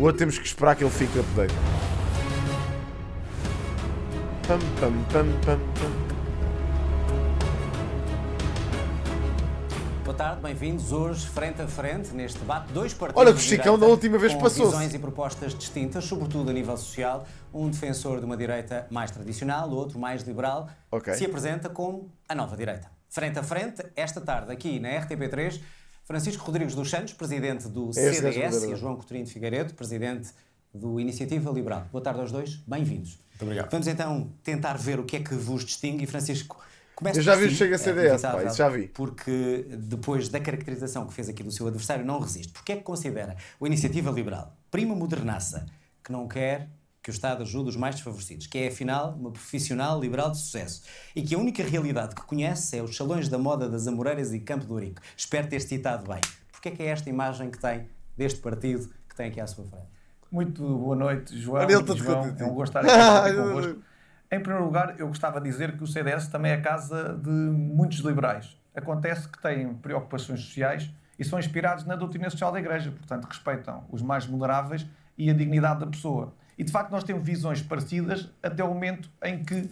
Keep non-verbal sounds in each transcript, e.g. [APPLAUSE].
O outro temos que esperar que ele fique update. Pam, pam, pam, pam, pam. Boa tarde, bem-vindos hoje frente a frente neste debate. Dois partidos. Olha, que o Chicão da última vez passou. visões e propostas distintas, sobretudo a nível social. Um defensor de uma direita mais tradicional, o outro mais liberal, okay. se apresenta como a nova direita. Frente a frente, esta tarde, aqui na RTP3 Francisco Rodrigues dos Santos, presidente do CDS, é e João Coutinho de Figueiredo, presidente do Iniciativa Liberal. Boa tarde aos dois, bem-vindos. Muito obrigado. Vamos então tentar ver o que é que vos distingue. Francisco, Começo eu já vi o Chega é CDS, pai, isso já vi. Porque depois da caracterização que fez aqui do seu adversário, não resiste. Porque é que considera o iniciativa liberal, prima modernaça, que não quer que o Estado ajuda os mais desfavorecidos, que é, afinal, uma profissional liberal de sucesso e que a única realidade que conhece é os salões da moda das Amoreiras e Campo do Rico. Espero ter citado bem. Porque é que é esta imagem que tem deste partido que tem aqui à sua frente? Muito boa noite, João. Tá João é um gosto estar aqui [LAUGHS] convosco. Em primeiro lugar, eu gostava de dizer que o CDS também é a casa de muitos liberais. Acontece que têm preocupações sociais e são inspirados na doutrina social da Igreja, portanto, respeitam os mais vulneráveis e a dignidade da pessoa. E de facto nós temos visões parecidas até o momento em que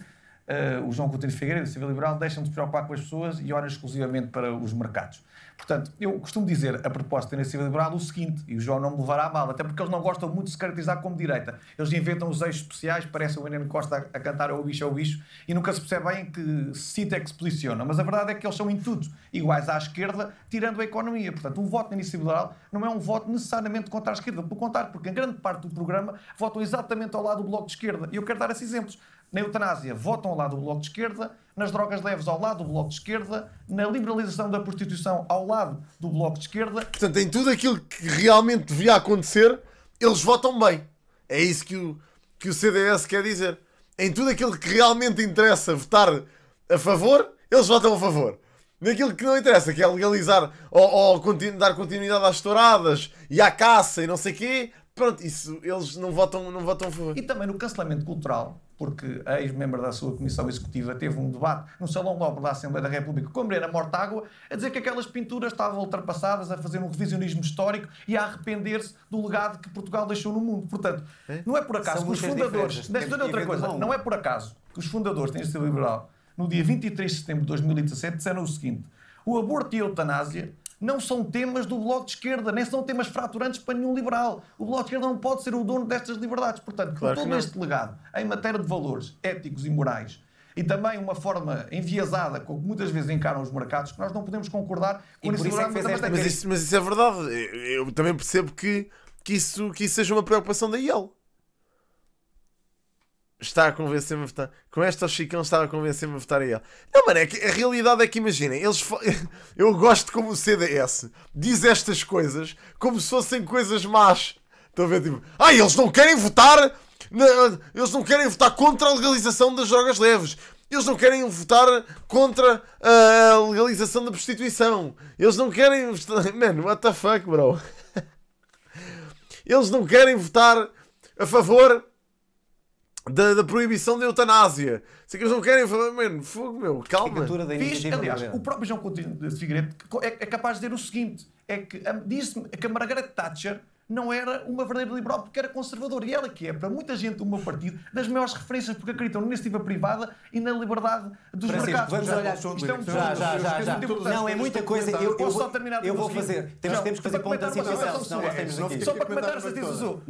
uh, o João Coutinho Figueiredo, o Civil Liberal, deixam de se preocupar com as pessoas e olham exclusivamente para os mercados. Portanto, eu costumo dizer, a proposta da Civil Liberal, o seguinte, e o João não me levará a mal, até porque eles não gostam muito de se caracterizar como direita. Eles inventam os eixos especiais, parece o enem Costa a, a cantar o bicho, ao é bicho, e nunca se percebe bem que cita é que se posiciona. Mas a verdade é que eles são em tudo iguais à esquerda, tirando a economia. Portanto, um voto na Iniciativa Liberal não é um voto necessariamente contra a esquerda, pelo contrário, porque em grande parte do programa votam exatamente ao lado do Bloco de Esquerda. E eu quero dar esses exemplos. Na eutanásia, votam ao lado do Bloco de Esquerda. Nas drogas leves, ao lado do Bloco de Esquerda. Na liberalização da prostituição, ao lado do Bloco de Esquerda. Portanto, em tudo aquilo que realmente devia acontecer, eles votam bem. É isso que o, que o CDS quer dizer. Em tudo aquilo que realmente interessa votar a favor, eles votam a favor. Naquilo que não interessa, que é legalizar ou, ou continu dar continuidade às touradas e à caça e não sei o quê, pronto, isso eles não votam, não votam a favor. E também no cancelamento cultural, porque a ex-membro da sua comissão executiva teve um debate no Salão Nobre da Assembleia da República com a Mariana Mortágua a dizer que aquelas pinturas estavam ultrapassadas, a fazer um revisionismo histórico e a arrepender-se do legado que Portugal deixou no mundo. Portanto, é? não é por acaso que os fundadores. Deixa-me outra coisa. Não. é por acaso que os fundadores da Iniciativa Liberal, no dia 23 de setembro de 2017, disseram o seguinte: o aborto e a eutanásia não são temas do Bloco de Esquerda, nem são temas fraturantes para nenhum liberal. O Bloco de Esquerda não pode ser o dono destas liberdades. Portanto, claro todo este legado em matéria de valores éticos e morais e também uma forma enviesada com que muitas vezes encaram os mercados que nós não podemos concordar com isso é que esta... mas, isso, mas isso é verdade. Eu também percebo que, que, isso, que isso seja uma preocupação da IEL está a convencer-me a votar. Com esta, o Chicão estava a convencer-me a votar a ele. Não, mano, é que a realidade é que imaginem, eles [LAUGHS] eu gosto como o CDS diz estas coisas como se fossem coisas más. Estão a ver, tipo, ah, eles não querem votar, eles não querem votar contra a legalização das drogas leves. Eles não querem votar contra a legalização da prostituição. Eles não querem. [LAUGHS] Mano, what the fuck, bro? [LAUGHS] Eles não querem votar a favor da, da, proibição da eutanásia. Se que eles não querem falar, mano, fogo meu, calma. aliás, o próprio João Coutinho de Figueiredo é, é capaz de dizer o seguinte: é que ah, diz-me que a Margaret Thatcher não era uma verdadeira liberal porque era conservador E ela que é, para muita gente do meu partido, das maiores referências porque acreditam na iniciativa tipo privada e na liberdade dos Francisco, mercados. Vamos olhar. Isto é um já, já, já, já. Não, é muita é coisa. Eu, eu, vou, eu vou fazer. Temos, temos que fazer ponto da situação. Só para comentar a sentença azul.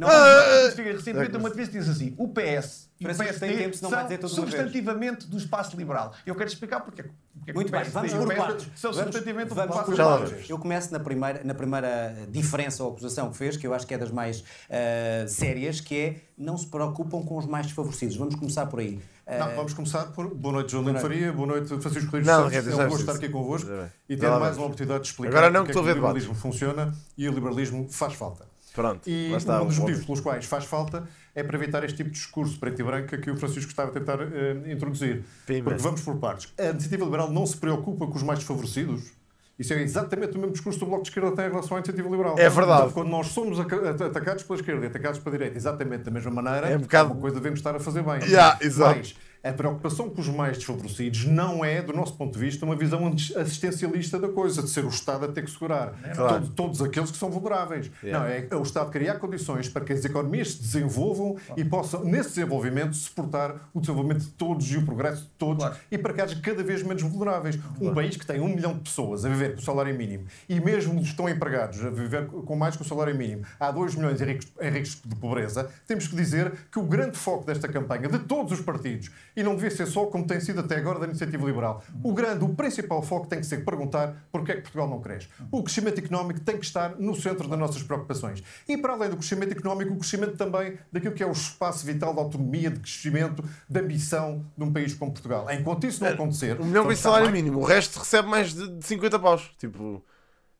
Recentemente uma defesa diz assim, o PS e o PSD são substantivamente do espaço liberal. Eu quero explicar porque é é muito bem, vamos por partes. São substantivamente do espaço liberal. Eu começo na primeira diferença ou acusação que fez, que eu acho que é das mais uh, sérias, que é não se preocupam com os mais desfavorecidos. Vamos começar por aí. Eh, não, vamos começar por. Boa noite, João Lino Faria. Boa noite, Francisco Rodrigues Santos. É um gosto estar aqui convosco e ter mais uma oportunidade de explicar Agora não, que, é que o liberalismo funciona e o liberalismo faz falta. Pronto, e está, um dos motivos pelos quais faz falta é para evitar este tipo de discurso preto e branco que o Francisco estava a tentar uh, introduzir. Sim, Porque vamos por partes. A iniciativa liberal não se preocupa com os mais desfavorecidos? Isso é exatamente o mesmo discurso que o Bloco de Esquerda tem em relação à iniciativa liberal. É verdade. quando nós somos atacados pela esquerda e atacados pela direita exatamente da mesma maneira, é um bocado... uma coisa devemos estar a fazer bem. Yeah, exato. Mas, a preocupação com os mais desfavorecidos não é, do nosso ponto de vista, uma visão assistencialista da coisa, de ser o Estado a ter que segurar claro. É todos, todos, aqueles que são vulneráveis. Yeah. É. Não, é, o Estado criar condições para que as economias se desenvolvam claro. e possam, nesse desenvolvimento, suportar o desenvolvimento de todos e o progresso de todos claro. e para que haja cada vez menos vulneráveis. Um país que tem um milhão de pessoas a viver com o salário mínimo e mesmo estão empregados a viver com mais que o salário mínimo, há dois milhões em risco de pobreza, temos que dizer que o grande foco desta campanha, de todos os partidos, e não devia ser só, como tem sido até agora, da iniciativa liberal. O grande, o principal foco tem que ser perguntar porquê é que Portugal não cresce. O crescimento económico tem que estar no centro das nossas preocupações. E para além do crescimento económico, o crescimento também daquilo que é o espaço vital da autonomia, de crescimento, da ambição de um país como Portugal. Enquanto isso não é, acontecer. o milhão salário mínimo, o resto recebe mais de 50 paus. Tipo,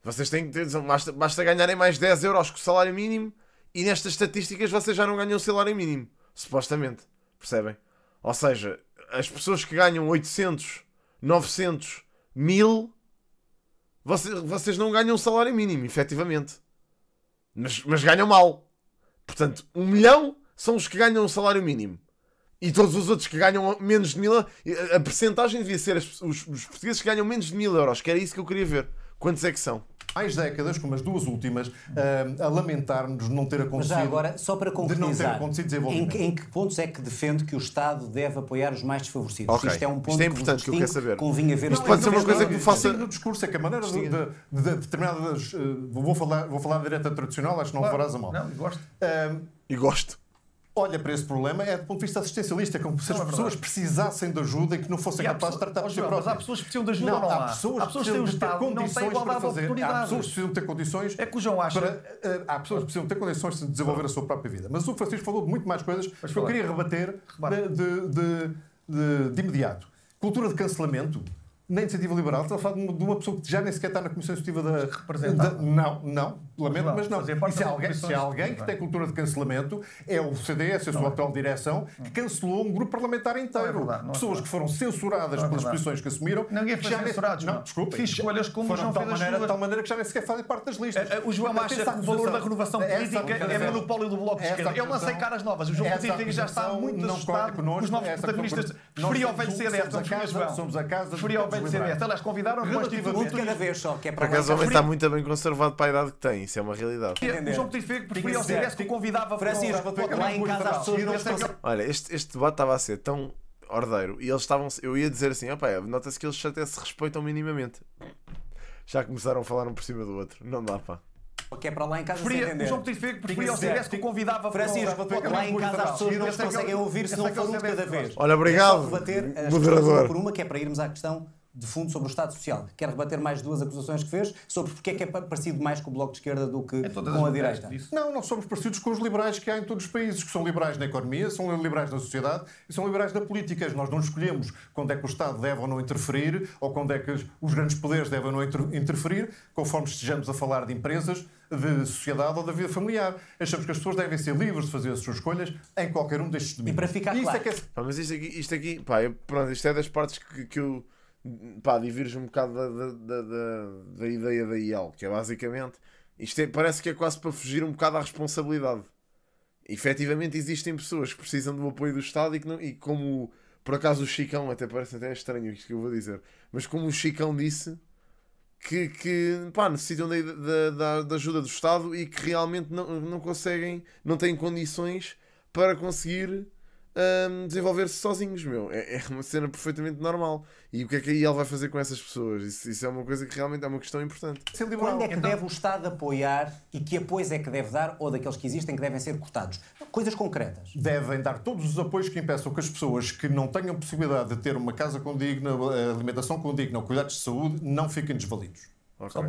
vocês têm que ter. Basta, basta ganharem mais 10 euros com o salário mínimo e nestas estatísticas vocês já não ganham o salário mínimo. Supostamente. Percebem? Ou seja, as pessoas que ganham 800, 900, 1000, vocês, não ganham salário mínimo, efetivamente. Mas, mas ganham mal. Portanto, um milhão são os que ganham o salário mínimo. E todos os outros que ganham menos de mil. A percentagem devia ser os, os portugueses que ganham menos de mil euros, que era isso que eu queria ver. Quantos é que são? mais décadas, como as duas últimas, uh, a lamentar-nos não ter acontecido. Mas já agora, só para concretizar, de não ter acontecido desenvolvimento. Em, em, que pontos é que defende que o Estado deve apoiar os mais desfavorecidos? Okay. Isto é um ponto Isto é importante que, que eu quero saber. Convinha ver Isto pode ser uma coisa que me faça. no discurso é que a maneira de, de, de determinadas. Uh, vou, falar, vou falar direita tradicional, acho que não claro. farás a mal. Não, gosto. Uh, e gosto olha para esse problema é do ponto de vista assistencialista, é como se as é pessoas precisassem de ajuda e que não fossem capazes de tratar os seus próprios. Mas há pessoas que precisam de ajuda não, não há? Há pessoas, pessoas que precisam ter condições para fazer. Há pessoas que precisam ter condições. É que o João acha. Para, eh, há pessoas que precisam ter condições de desenvolver a sua própria vida. Mas o Francisco falou de muito mais coisas que eu queria rebater de, de, de, de imediato. Cultura de cancelamento na iniciativa liberal, estou a falar de uma pessoa que já nem sequer está na Comissão Executiva da. Representante. não, não, lamento, mas, não. E se é alguém, se é alguém que tem cultura de cancelamento é o CDS, a sua é. atual direção, que cancelou um grupo parlamentar inteiro. Pessoas que foram censuradas pelas posições que assumiram. Ninguém foi censurado, não. desculpe Fiz escolhas como foram de tal maneira, tal maneira que já nem sequer fazem parte das listas. O João acha que o valor da renovação política é monopólio do Bloco de Esquerda. Ele lancei caras novas. O João Político já está muito assustado com os novos protagonistas. Frio ao velho CDS. Somos a casa. Frio ao velho primeiro Aliás, convidaram relativamente. Um cada vez só, que é para Por acaso, o homem está muito bem conservado para a idade que tem, isso é uma realidade. O João Coutinho Figueiredo preferia ao CDS que o convidava para lá em casa as pessoas Olha, este, debate estava a ser tão ordeiro e eles estavam... Eu ia dizer assim, nota-se que eles até se respeitam minimamente. Já começaram a falar um por cima do outro. Não dá, pá que é para lá em casa Fria, entender. O João preferia ao CDS que o convidava para lá em casa as pessoas não conseguem ouvir se não for um de cada vez. Olha, obrigado, moderador. Por uma que é para irmos à questão de fundo sobre o Estado Social. Quer rebater mais duas acusações que fez sobre porque é que é parecido mais com o Bloco de Esquerda do que é com a direita. Não, não somos parecidos com os liberais que há em todos os países, que são liberais na economia, são liberais na sociedade e são liberais na política. Nós não escolhemos quando é que o Estado deve ou não interferir ou quando é que os grandes poderes devem ou não interferir, conforme estejamos a falar de empresas, de sociedade ou da vida familiar. Achamos que as pessoas devem ser livres de fazer as suas escolhas em qualquer um destes domínios. E para ficar e é claro... É que é... Pá, mas isto aqui... Isto aqui pá, pronto, isto é das partes que, que eu pá, diverge um bocado da, da, da, da ideia da IEL, que é basicamente isto é, parece que é quase para fugir um bocado à responsabilidade. Efetivamente existem pessoas que precisam do apoio do Estado e que não, e como por acaso o Chicão, até parece até estranho isto que eu vou dizer, mas como o Chicão disse que, que pá, necessitam da, da, da ajuda do Estado e que realmente não, não conseguem, não têm condições para conseguir um, desenvolver-se sozinhos, meu. É, é, uma cena perfeitamente normal. E o que é que aí ele vai fazer com essas pessoas? Isso, isso é uma coisa que realmente é uma questão importante. É Quando é que então- deve o Estado apoiar e que apoios é que deve dar ou daqueles que existem que devem ser cortados? Coisas concretas. Devem dar todos os apoios que impeçam que as pessoas que não tenham possibilidade de ter uma casa condigna, alimentação condigna ou cuidados de saúde não fiquem desvalidos. Okay.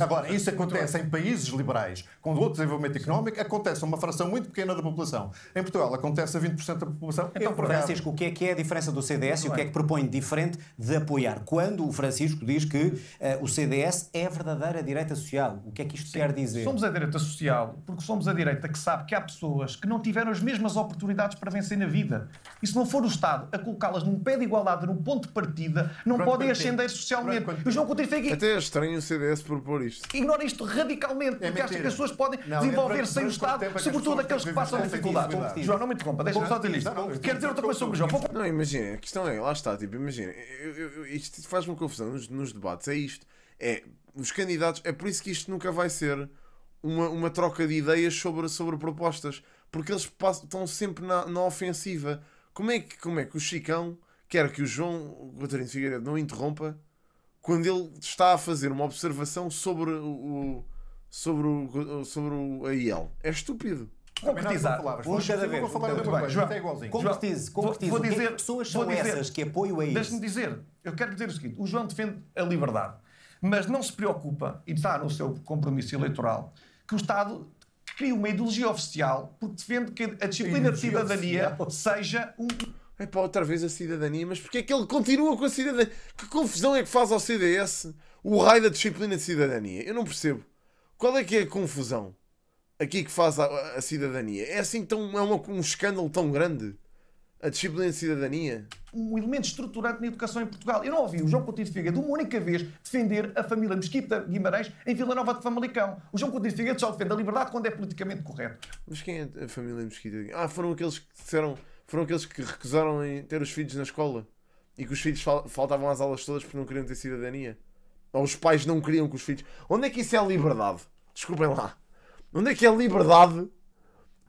Agora, isso acontece em países liberais, com outro desenvolvimento económico, Sim. acontece a uma fração muito pequena da população. Em Portugal, acontece a 20% da população. É então, Francisco, o que é que é a diferença do CDS muito e bem. o que é que propõe diferente de apoiar? Quando o Francisco diz que uh, o CDS é a verdadeira direita social, o que é que isto Sim. quer dizer? Somos a direita social porque somos a direita que sabe que há pessoas que não tiveram as mesmas oportunidades para vencer na vida. E se não for o Estado a colocá-las num pé de igualdade, num ponto de partida, não Pronto podem ascender socialmente. Pronto, o João Coutinho aqui... Até é estranho o CDS CDS propor isto. Ignora isto radicalmente, é porque acha que as pessoas podem não, é desenvolver sem o Estado, é sobretudo aqueles que passam dificuldades. É João, não me interrompa, deixa-me só dizer isto. Quero dizer outra coisa sobre o João. Não, imagina, a questão é, lá está, tipo, imagina, isto faz-me confusão nos debates, é isto. É, os candidatos, é por isso que isto nunca vai ser uma, uma troca de ideias sobre, sobre propostas, porque eles passam, estão sempre na, na ofensiva. Como é, que, como é que o Chicão quer que o João Guatarino Figueiredo não interrompa quando ele está a fazer uma observação sobre o. sobre, o, sobre o, a É estúpido. Concretizar. Vou falar muito bem. João, Concretize, é concretize. Vou, vou é dizer, que pessoas são dizer, essas que apoio a isso? Deixe-me dizer. Eu quero dizer o seguinte. O João defende a liberdade. Mas não se preocupa, e está no seu compromisso eleitoral, que o Estado cria uma ideologia oficial porque defende que a disciplina de cidadania oficial. seja um é pá, outra vez a cidadania, mas porque é que ele continua com a cidadania? Que confusão é que faz ao CDS o raio da disciplina de cidadania? Eu não percebo. Qual é que é a confusão aqui que faz a, a, a cidadania? É assim tão. é uma, um escândalo tão grande? A disciplina de cidadania? Um elemento estruturante na educação em Portugal. Eu não ouvi o João Coutinho de Figueiredo uma única vez defender a família Mesquita Guimarães em Vila Nova de Famalicão. O João Coutinho de Figueiredo só defende a liberdade quando é politicamente correto. Mas quem é a família Mesquita Guimarães? Ah, foram aqueles que disseram foram aqueles que recusaram ter os filhos na escola e que os filhos faltavam às aulas todas porque não queriam ter cidadania. Ou os pais não queriam que os filhos. Onde é que isso é liberdade? Desculpem lá. Onde é que é liberdade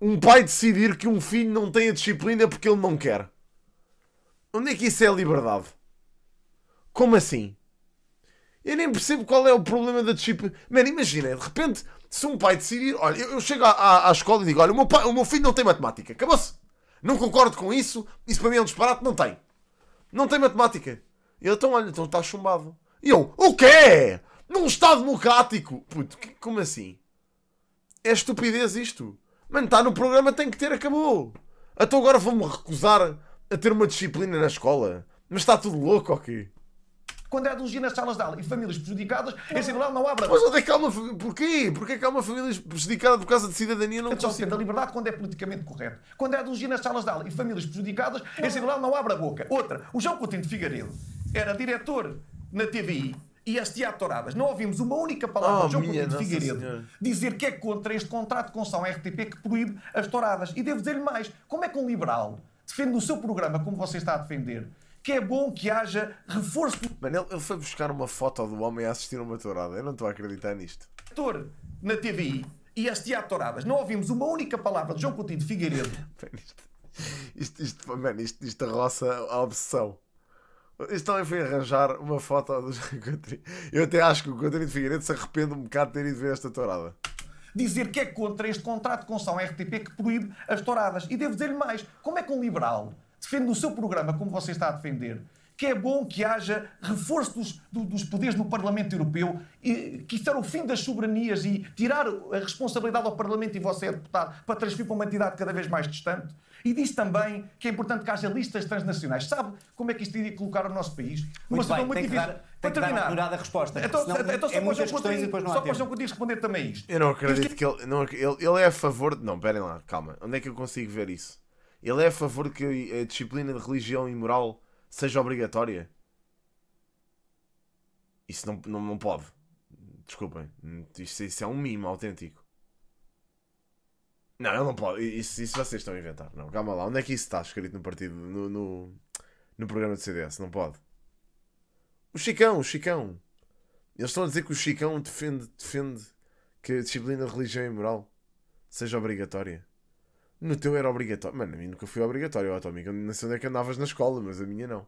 um pai decidir que um filho não tem a disciplina porque ele não quer? Onde é que isso é liberdade? Como assim? Eu nem percebo qual é o problema da disciplina. Mano, imagina, de repente, se um pai decidir, olha, eu, eu chego à, à, à, escola e digo, olha, o meu, pai, o meu filho não tem matemática, acabou-se. Não concordo com isso. Isso para mim é um disparate. Não tem. Não tem matemática. E ele, então, olha, então está chumbado. E eu, o quê? Num Estado democrático? Puto, que, como assim? É estupidez isto. Mano, está no programa, tem que ter, acabou. Então agora vou-me recusar a ter uma disciplina na escola. Mas está tudo louco, ok? quando há alergia nas salas de aula e famílias prejudicadas, esse não, não abra. Mas onde é que há uma. Porquê? Porquê é que há uma família prejudicada por causa de cidadania? Não só da liberdade quando é politicamente correto. Quando há alergia nas salas de aula e famílias prejudicadas, esse não, não abra a boca. Outra, o João Coutinho de Figueiredo era diretor na TVI e as teatoradas. Não ouvimos uma única palavra oh, do João Coutinho de Figueiredo senhora. dizer que é contra este contrato com concessão RTP que proíbe as touradas. E devo dizer-lhe mais, como é que um liberal defende o seu programa, como você está a defender, que é bom que haja reforço. Mano, ele, ele foi buscar uma foto do homem a assistir uma tourada. Eu não estou a acreditar nisto. Ator na TVI e as touradas. Não ouvimos uma única palavra de João Coutinho de Figueiredo. [LAUGHS] Man, isto, isto, isto, man, isto, isto roça a obsessão. Isto também foi arranjar uma foto do João Coutinho. Eu até acho que o Coutinho de Figueiredo se arrepende um bocado de ter ido ver esta tourada dizer que é contra este contrato com São RTP que proíbe as touradas. E devo dizer-lhe mais: como é que um liberal defende no seu programa, como você está a defender, que é bom que haja reforço dos, dos, poderes no Parlamento Europeu, e, que isto era o fim das soberanias e tirar a responsabilidade ao Parlamento e você é deputado para transferir para uma entidade cada vez mais distante. E disse também que é importante que haja listas transnacionais. Sabe como é que isto iria colocar o nosso país? Muito uma bem, muito difícil. para tem terminar. Que dar a resposta. Então, então, é só muitas questões e depois não há Só para o responder também isto. Eu não acredito que ele, não, ele, ele é a favor... De... Não, esperem lá, calma. Onde é que eu consigo ver isso? Ele é a favor que a disciplina de religião e moral seja obrigatória? Isso não, não, não pode. Desculpem. Isso, isso é um mimo autêntico. Não, ele não pode. Isso, isso vocês estão a inventar. Não, calma lá. Onde é que isso está escrito no partido? No, no, no programa do CDS? Não pode. O Chicão, o Chicão. Eles estão a dizer que o Chicão defende, defende que a disciplina de religião e moral seja obrigatória. No teu era obrigatório. Mano, a mim nunca foi obrigatório a Não sei onde é que andavas na escola, mas a minha não.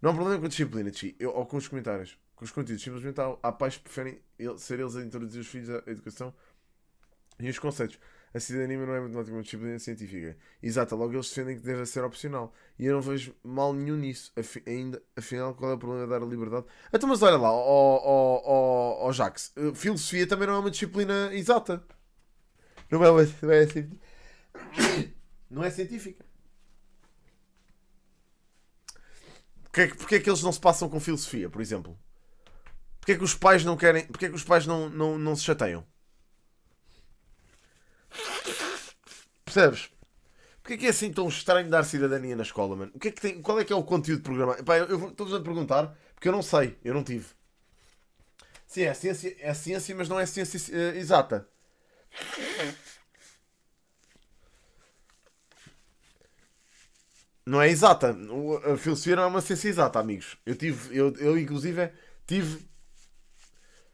Não há problema com a disciplina, Tchi. Eu, ou com os comentários. Com os conteúdos. Simplesmente há, há pais que preferem ele, ser eles a introduzir os filhos à educação e os conceitos. A cidadania não é matemática, é uma disciplina científica. Exato, logo eles defendem que deve ser opcional. E eu não vejo mal nenhum nisso. Afi ainda, afinal, qual é o problema de dar a liberdade? Então, mas olha lá, ó oh, oh, oh, Jax, eh, filosofia também não é uma disciplina exata. Não é, não é assim. Não é científica. Porquê é, que, porquê é que eles não se passam com filosofia, por exemplo? Porquê é que os pais não querem. Porquê é que os pais não, não, não se chateiam? Percebes? Porquê é que é assim tão estranho dar cidadania na escola, mano? O que é que tem, qual é que é o conteúdo programado? Pá, eu, estou-vos a perguntar, porque eu não sei, eu não tive. Sim, é ciência, é ciência mas não é ciência uh, exata. não é exata. A filosofia não é uma ciência exata, amigos. Eu tive, eu, eu inclusive tive,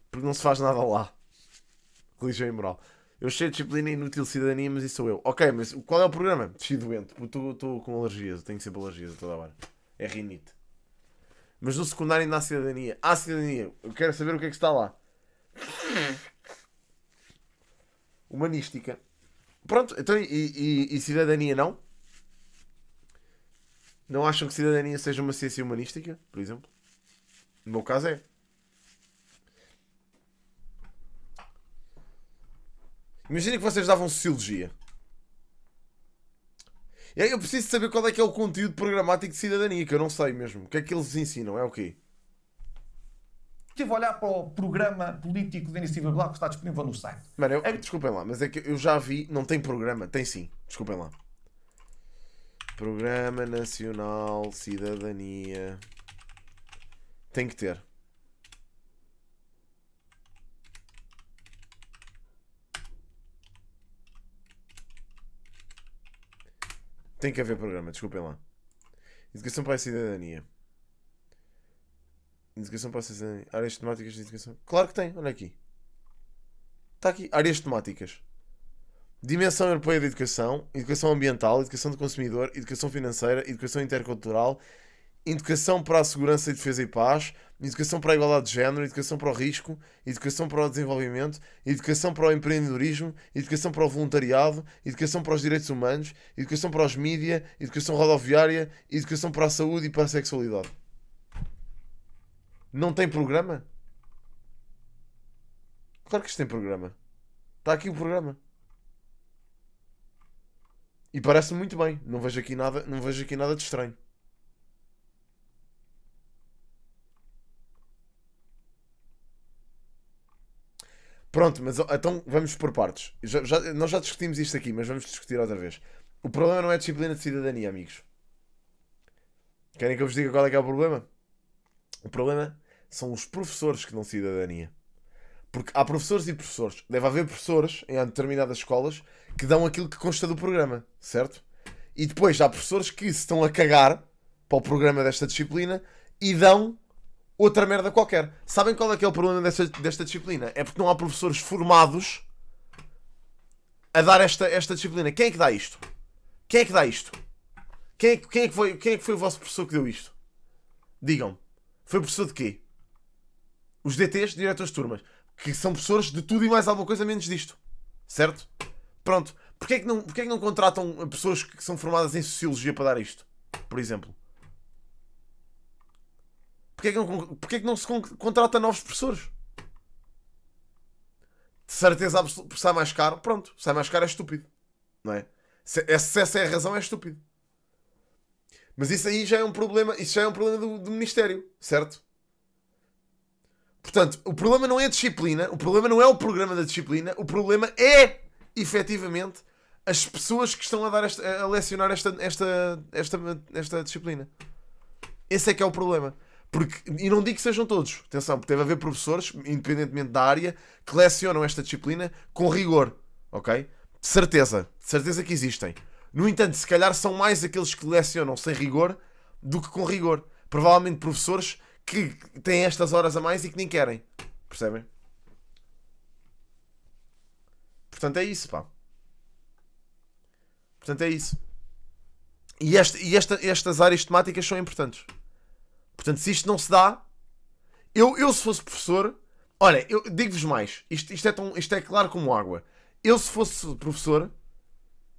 porque não se faz nada lá. Religião e moral. Eu cheio de disciplina inútil, cidadania, mas isso sou eu. Ok, mas qual é o programa? Fiquei doente, porque estou com alergias, tenho sempre alergias a toda hora. É rinite. Mas no secundário ainda há cidadania. Há cidadania. Eu quero saber o que é que está lá. Humanística. Pronto, então e, e, e cidadania não? Não acham que cidadania seja uma ciência humanística, por exemplo? No meu caso é. Imaginem que vocês davam sociologia. E aí eu preciso saber qual é que é o conteúdo programático de cidadania, que eu não sei mesmo. O que é que eles ensinam? É o quê? Estive a olhar para o programa político da Iniciativa Black que está disponível no site. Mano, eu, é... desculpem lá, mas é que eu já vi, não tem programa, tem sim. Desculpem lá. Programa Nacional Cidadania. Tem que ter. Tem que haver programa, desculpem lá. Educação para a cidadania. Educação para a cidadania. Áreas temáticas de educação. Claro que tem, olha aqui. Está aqui. Áreas temáticas dimensão europeia da educação, educação ambiental, educação do consumidor, educação financeira, educação intercultural, educação para a segurança e defesa e paz, educação para a igualdade de género, educação para o risco, educação para o desenvolvimento, educação para o empreendedorismo, educação para o voluntariado, educação para os direitos humanos, educação para os mídia, educação rodoviária, educação para a saúde e para a sexualidade. Não tem programa? Claro que isto tem programa. Está aqui o programa. E parece-me muito bem. Não vejo aqui nada, não vejo aqui nada de estranho. Pronto, mas então vamos por partes. Já, já, nós já discutimos isto aqui, mas vamos discutir outra vez. O problema não é a disciplina de cidadania, amigos. Querem que eu vos diga qual é que é o problema? O problema são os professores que dão cidadania. Porque há professores e professores. Deve haver professores em determinadas escolas que dão aquilo que consta do programa, certo? E depois há professores que se estão a cagar para o programa desta disciplina e dão outra merda qualquer. Sabem qual é que é o problema desta, desta disciplina? É porque não há professores formados a dar esta, esta disciplina. Quem é que dá isto? Quem é que dá isto? Quem é, quem é que foi, quem é que foi o vosso professor que deu isto? Digam. Foi professor de quê? Os DTs, diretores de turmas que são professores de tudo e mais alguma coisa menos disto. Certo? Pronto. Porquê é que não, porquê é que não contratam pessoas que são formadas em Sociologia para dar isto? Por exemplo. Porquê é que não, porquê é que não se contrata novos professores? De certeza absoluta. Sai mais caro. Pronto. Sai mais caro é estúpido. Não é? Se, é, se essa é a razão, é estúpido. Mas isso aí já é um problema, isso já é um problema do, do Ministério, certo? Portanto, o problema não é a disciplina, o problema não é o programa da disciplina, o problema é, efetivamente, as pessoas que estão a, dar esta, a lecionar esta, esta, esta, esta disciplina. Esse é que é o problema. Porque, e não digo que sejam todos, atenção, porque deve haver professores, independentemente da área, que lecionam esta disciplina com rigor, ok? De certeza, de certeza que existem. No entanto, se calhar são mais aqueles que lecionam sem rigor do que com rigor. Provavelmente professores que têm estas horas a mais e que nem querem. Percebem? Portanto, é isso, pá. Portanto, é isso. E, este, e esta, estas áreas temáticas são importantes. Portanto, se isto não se dá, eu, eu se fosse professor, olha, eu digo-vos mais, isto, isto, é tão, isto é claro como água. Eu se fosse professor,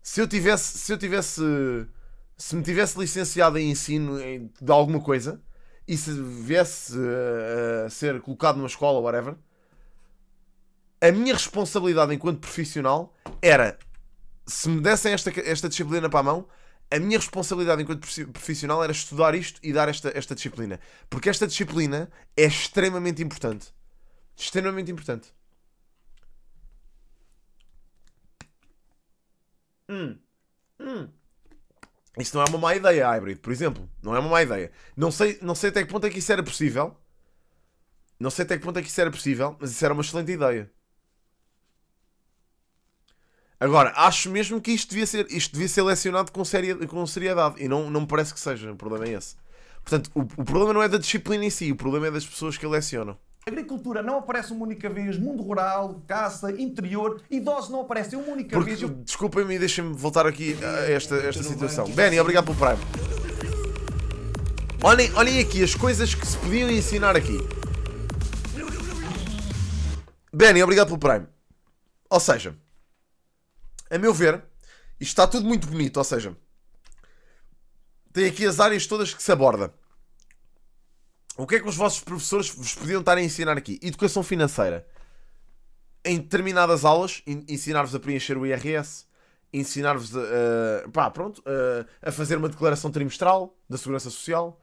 se eu tivesse, se eu tivesse, se me tivesse licenciado em ensino de alguma coisa, e se viesse eh, a ser colocado numa escola, whatever, a minha responsabilidade enquanto profissional era se me dessem esta, esta disciplina para a mão, a minha responsabilidade enquanto profissional era estudar isto e dar esta, esta disciplina. Porque esta disciplina é extremamente importante. Extremamente importante. Hum. Hum. Isso não é uma má ideia, a hybrid, por exemplo. Não é uma má ideia. Não sei, não sei até que ponto é que isso era possível. Não sei até que ponto é que isso era possível, mas isso era uma excelente ideia. Agora, acho mesmo que isto devia ser, isto devia ser lecionado com, com seriedade. E não, não me parece que seja. O problema é esse. Portanto, o, o problema não é da disciplina em si. O problema é das pessoas que a lecionam. Agricultura não aparece uma única vez, mundo rural, caça, interior, idosos não aparecem uma única Porque, vez. Desculpem-me e deixem-me voltar aqui a esta, esta situação. Benny, obrigado pelo Prime. Olhem, olhem aqui as coisas que se podiam ensinar aqui. Benny, obrigado pelo Prime. Ou seja, a meu ver, isto está tudo muito bonito. Ou seja, tem aqui as áreas todas que se aborda. O que é que os vossos professores vos podiam estar a ensinar aqui? Educação financeira. Em determinadas aulas, ensinar-vos a preencher o IRS, ensinar-vos a, pá, pronto, uh, a fazer uma declaração trimestral da Segurança Social,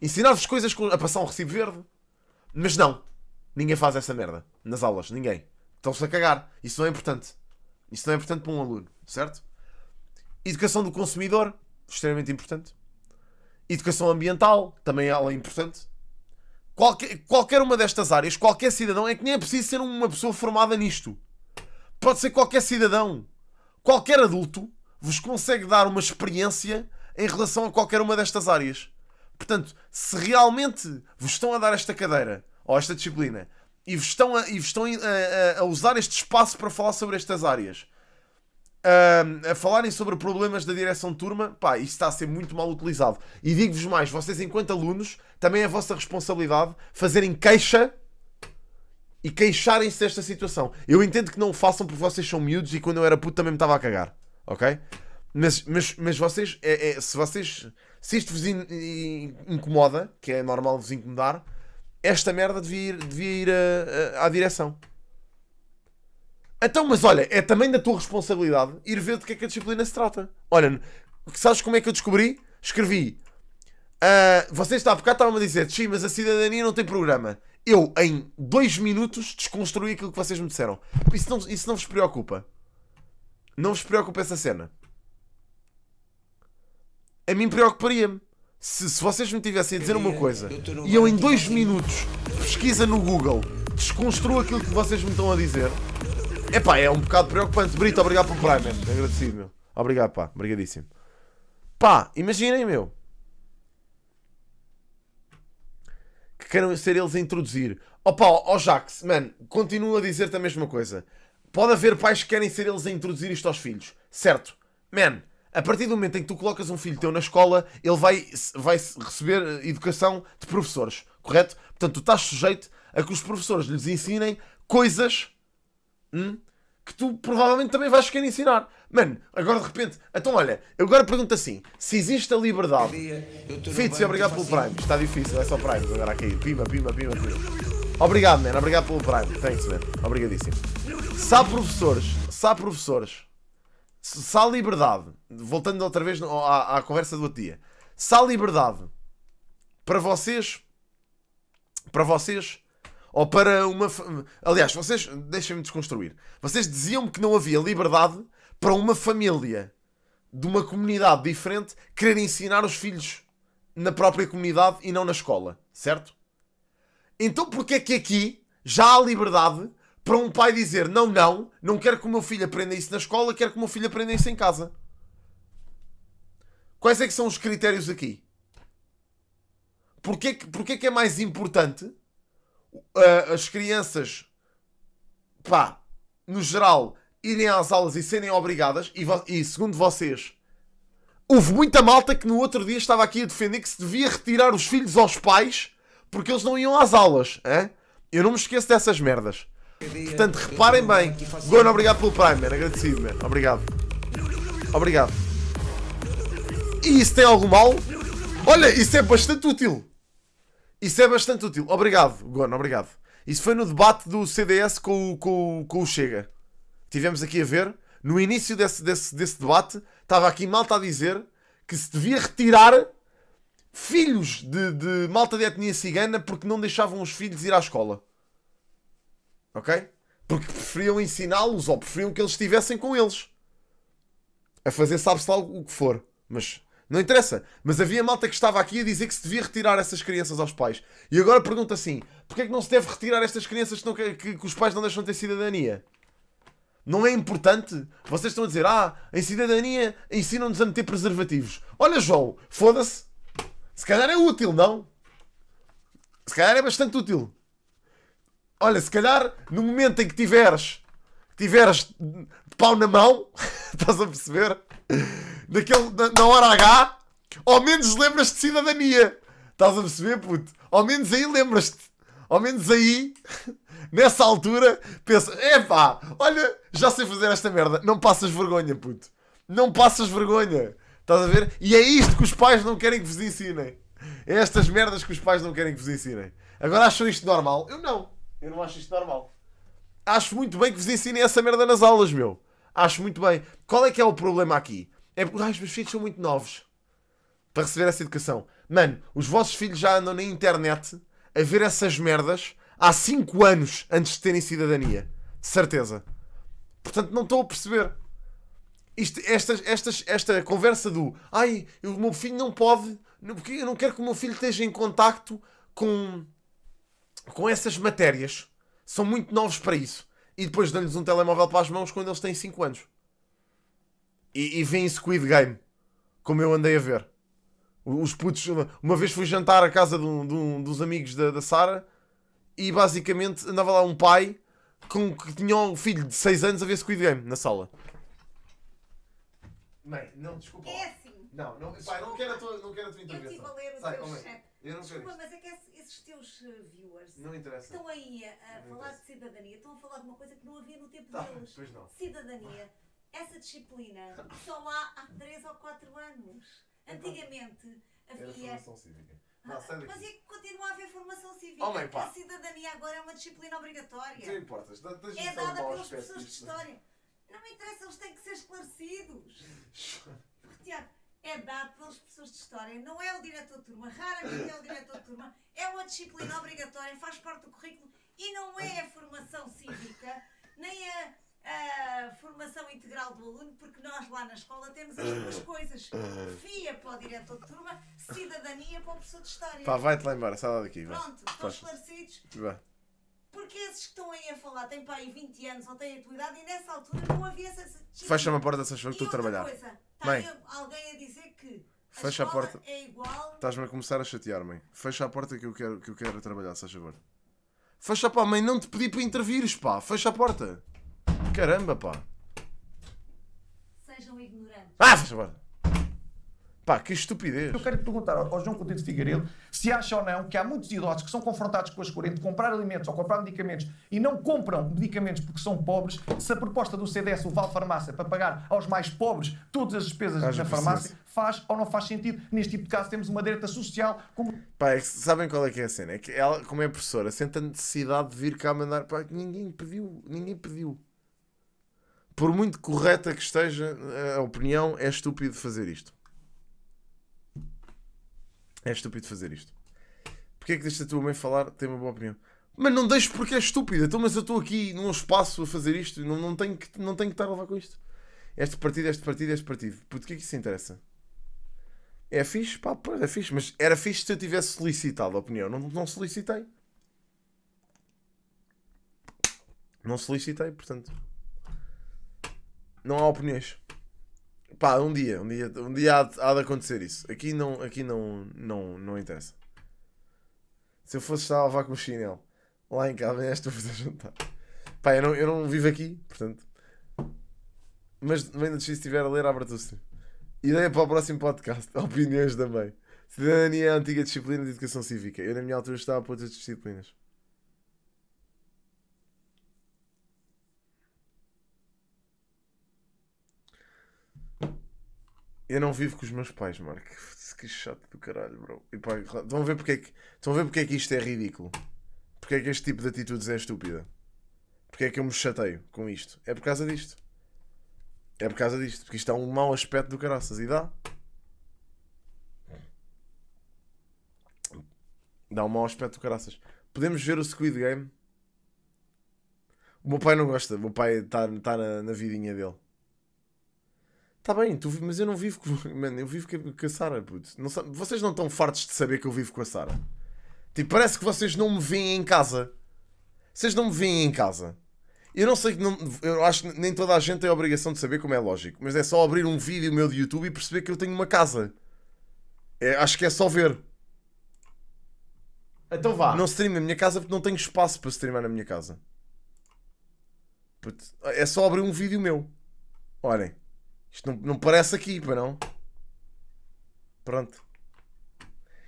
ensinar-vos coisas a passar um recibo verde. Mas não, ninguém faz essa merda nas aulas, ninguém. Estão-se a cagar. Isso não é importante. Isso não é importante para um aluno, certo? Educação do consumidor, extremamente importante. Educação ambiental, também ela é importante. Qualquer, qualquer uma destas áreas, qualquer cidadão, é que nem é preciso ser uma pessoa formada nisto. Pode ser qualquer cidadão. Qualquer adulto vos consegue dar uma experiência em relação a qualquer uma destas áreas. Portanto, se realmente vos estão a dar esta cadeira ou esta disciplina e vos estão a, e vos estão a, eh, a, eh, a usar este espaço para falar sobre estas áreas, Uh, a falarem sobre problemas da direção de turma, pá, isto está a ser muito mal utilizado. E digo-vos mais, vocês enquanto alunos, também é a vossa responsabilidade fazerem queixa e queixarem-se desta situação. Eu entendo que não o façam porque vocês são miúdos e quando eu era puto também me estava a cagar, ok? Mas, mas, mas vocês, é, é, se vocês, se isto vos in, in, incomoda, que é normal vos incomodar, esta merda devia ir, devia ir eh, eh, à direção. Então, mas olha, é também da tua responsabilidade ir ver de que é que a disciplina se trata. Olha, sabes como é que eu descobri? Escrevi. Uh, ah, você está a bocado estavam a dizer, sim, mas a cidadania não tem programa. Eu, em dois minutos, desconstruí aquilo que vocês me disseram. Isso não, isso não vos preocupa. Não vos preocupa essa cena. A mim preocuparia-me. Se, se vocês me tivessem a dizer uma coisa e eu, em dois minutos, pesquisa no Google, desconstruo aquilo que vocês me estão a dizer. É pá, é um bocado preocupante. Brito, obrigado pelo Prime, mesmo. Agradecido, meu. Obrigado, pá. Obrigadíssimo. Pá, imaginem, meu. Que queiram ser eles a introduzir. Opa, oh, ó oh Jax, mano, continuo a dizer-te a mesma coisa. Pode haver pais que querem ser eles a introduzir isto aos filhos. Certo. Man, a partir do momento em que tu colocas um filho teu na escola, ele vai, vai receber eh, educação de professores, correto? Portanto, tu estás sujeito a que os professores lhes ensinem coisas hum, que tu provavelmente também vais querer ensinar. Mano, agora de repente. Então olha, eu agora pergunto assim: se existe a liberdade. Fitz, obrigado tipo pelo assim. Prime. Está difícil, é só Prime agora aqui. Pima, pima, pima, pima. Obrigado, man. Obrigado pelo Prime. Thanks, man. Obrigadíssimo. Se há professores, se há professores, se há liberdade, voltando outra vez à, à conversa do outro dia, se há liberdade para vocês, para vocês ou para uma. Aliás, vocês. Deixem-me desconstruir. Vocês diziam-me que não havia liberdade para uma família de uma comunidade diferente querer ensinar os filhos na própria comunidade e não na escola, certo? Então porquê é que aqui já há liberdade para um pai dizer não, não, não quero que o meu filho aprenda isso na escola, quero que o meu filho aprenda isso em casa? Quais é que são os critérios aqui? Porquê que, porquê que é mais importante as crianças, pá, no geral, irem às aulas e serem obrigadas, e, e segundo vocês, houve muita malta que no outro dia estava aqui a defender que se devia retirar os filhos aos pais porque eles não iam às aulas. Hein? Eu não me esqueço dessas merdas. Portanto, reparem bem. Gono, obrigado pelo Prime, man. Agradecido, man. Obrigado. Obrigado. E isso tem algum mal? Olha, isso é bastante útil. Isso é bastante útil. Obrigado, Gono, obrigado. Isso foi no debate do CDS com, o, com, com o Chega. Tivemos aqui a ver, no início desse, desse, desse debate, estava aqui malta a dizer que se devia retirar filhos de, de malta de etnia cigana porque não deixavam os filhos ir à escola. Ok? Porque preferiam ensiná-los ou preferiam que eles estivessem com eles. A fazer sabe-se lá o que for. Mas não interessa. Mas havia malta que estava aqui a dizer que se devia retirar essas crianças aos pais. E agora pergunta assim: porquê é que não se deve retirar estas crianças que, não, que, que os pais não deixam de ter cidadania? Não é importante? Vocês estão a dizer, ah, em cidadania ensinam-nos a meter preservativos. Olha, João, foda-se. Se calhar é útil, não? Se calhar é bastante útil. Olha, se calhar no momento em que tiveres, tiveres pau na mão, [LAUGHS] estás a perceber? Naquele, na, na hora H, ao menos lembras-te de cidadania. Estás a perceber, puto? Ao menos aí lembras-te. Ao menos aí, [LAUGHS] nessa altura, pensa: epá, olha, já sei fazer esta merda. Não passas vergonha, puto. Não passas vergonha. Estás a ver? E é isto que os pais não querem que vos ensinem. É estas merdas que os pais não querem que vos ensinem. Agora acham isto normal? Eu não. Eu não acho isto normal. Acho muito bem que vos ensinem essa merda nas aulas, meu. Acho muito bem. Qual é que é o problema aqui? É porque os meus filhos são muito novos para receber essa educação. Mano, os vossos filhos já andam na internet a ver essas merdas há 5 anos antes de terem cidadania. De certeza. Portanto, não estou a perceber. Isto, estas, estas, esta conversa do ai, o meu filho não pode, porque eu não quero que o meu filho esteja em contacto com, com essas matérias. São muito novos para isso e depois dão-lhes um telemóvel para as mãos quando eles têm 5 anos. E, e vêm Squid Game, como eu andei a ver. Os putos, uma, vez fui jantar à casa de um, de um, dos amigos da, da Sara e basicamente andava lá um pai com, que tinha um filho de 6 anos a ver Squid Game na sala. Mãe, não, desculpa. É assim. Não, não, pai, não quero a tua, não quero a tua intervenção. Eu estive a ler o teu chat. Eu Desculpa, mas é que esses teus eh, viewers não interessa. estão aí a, não falar de cidadania, estão a falar de uma coisa que não havia no tempo tá, deles. Pois não. Cidadania, essa disciplina, só há há 3 ou 4 anos. Então, Antigamente havia. Era formação cívica. Não, ah, mas é que continua a haver formação cívica. Homem, oh, a cidadania agora é uma disciplina obrigatória. Não importa. é dada pelas pessoas de é? história. Não me interessa, eles têm que ser esclarecidos. [LAUGHS] Tiago é dado pelos professores de História. Não é o diretor de turma, raramente é o diretor de turma. É uma disciplina obrigatória, faz parte do currículo e não é a formação cívica, nem a, a formação integral do aluno, porque nós lá na escola temos as duas coisas. FIA para o diretor de turma, cidadania para o professor de História. Pá, vai-te lá embora, sai lá daqui. Vai. Pronto, estão esclarecidos. Vai. Porque esses que estão aí a falar têm pai 20 anos ou têm a tua idade e nessa altura não havia essa. Fecha-me a porta, se achou que estou a trabalhar. Coisa, Mãe. alguém a dizer que a fecha a porta. é igual. Estás-me a começar a chatear, mãe. Fecha a porta que eu quero, que eu quero trabalhar, se favor. Fecha, pá, mãe, não te pedi para intervires, pá. Fecha a porta. Caramba, pá. Sejam ignorantes. Ah, fecha a porta. Pá, que estupidez. Eu quero perguntar ao João Coutinho de Figueiredo se acha ou não que há muitos idosos que são confrontados com a escolha entre comprar alimentos ou comprar medicamentos e não compram medicamentos porque são pobres, se a proposta do CDS, o Val Farmácia, para pagar aos mais pobres todas as despesas Faz da farmácia, faz ou não faz sentido. Neste tipo de caso temos uma direita social... Com... Pá, é que, sabem qual é que é a cena? É que ela, como é professora, sente a necessidade de vir cá mandar... Pá, ninguém pediu, ninguém pediu por muito correta que esteja a opinião, é estúpido fazer isto. É estúpido fazer isto. Porquê é que deixas a tua mãe falar? Tem uma boa opinião. Mas não deixo porque é estúpida. Então, mas eu estou aqui num espaço a fazer isto e não, não, tenho que, não tenho que estar a levar com isto. Este partido, este partido, este partido. Porque é que isso interessa? É fixe? Pá, é fixe. Mas era fixe se eu tivesse solicitado a opinião. Não, não solicitei. Não solicitei, portanto. Não há opiniões. Pá, um dia, um dia, um dia há, de- há de acontecer isso. Aqui não, aqui não, não, não interessa. Se eu fosse estar a levar com o chinelo, lá em casa estou a fazer jantar. Pá, eu não, eu não vivo aqui, portanto. Mas ainda se estiver a ler, abra tudo Ideia para o próximo podcast. [LAUGHS] Opiniões também. Cidadania é a antiga disciplina de educação cívica. Eu na minha altura estava para outras disciplinas. Eu não vivo com os meus pais, Mark. Que chato do caralho, bro. E, pá, vão, ver porque é que, vão ver porque é que isto é ridículo. Porque é que este tipo de atitudes é estúpida. Porque é que eu me chateio com isto. É por causa disto. É por causa disto. Porque isto é um mau aspecto do caraças. E dá. Dá um mau aspecto do caraças. Podemos ver o Squid Game. O meu pai não gosta. O meu pai está tá na, na vidinha dele. Está bem, tu, mas eu não vivo com. [LAUGHS] Mano, eu vivo com a Sara, puto. Não, vocês não estão fartos de saber que eu vivo com a Sara. Tipo, parece que vocês não me veem em casa. Vocês não me veem em casa. Eu não sei que não. Eu acho que nem toda a gente tem a obrigação de saber como é lógico. Mas é só abrir um vídeo meu de YouTube e perceber que eu tenho uma casa. É, acho que é só ver. Então vá. Não stream na minha casa porque não tenho espaço para streamar na minha casa. é só abrir um vídeo meu. Olhem. Isto não, não parece aqui, para não? Pronto.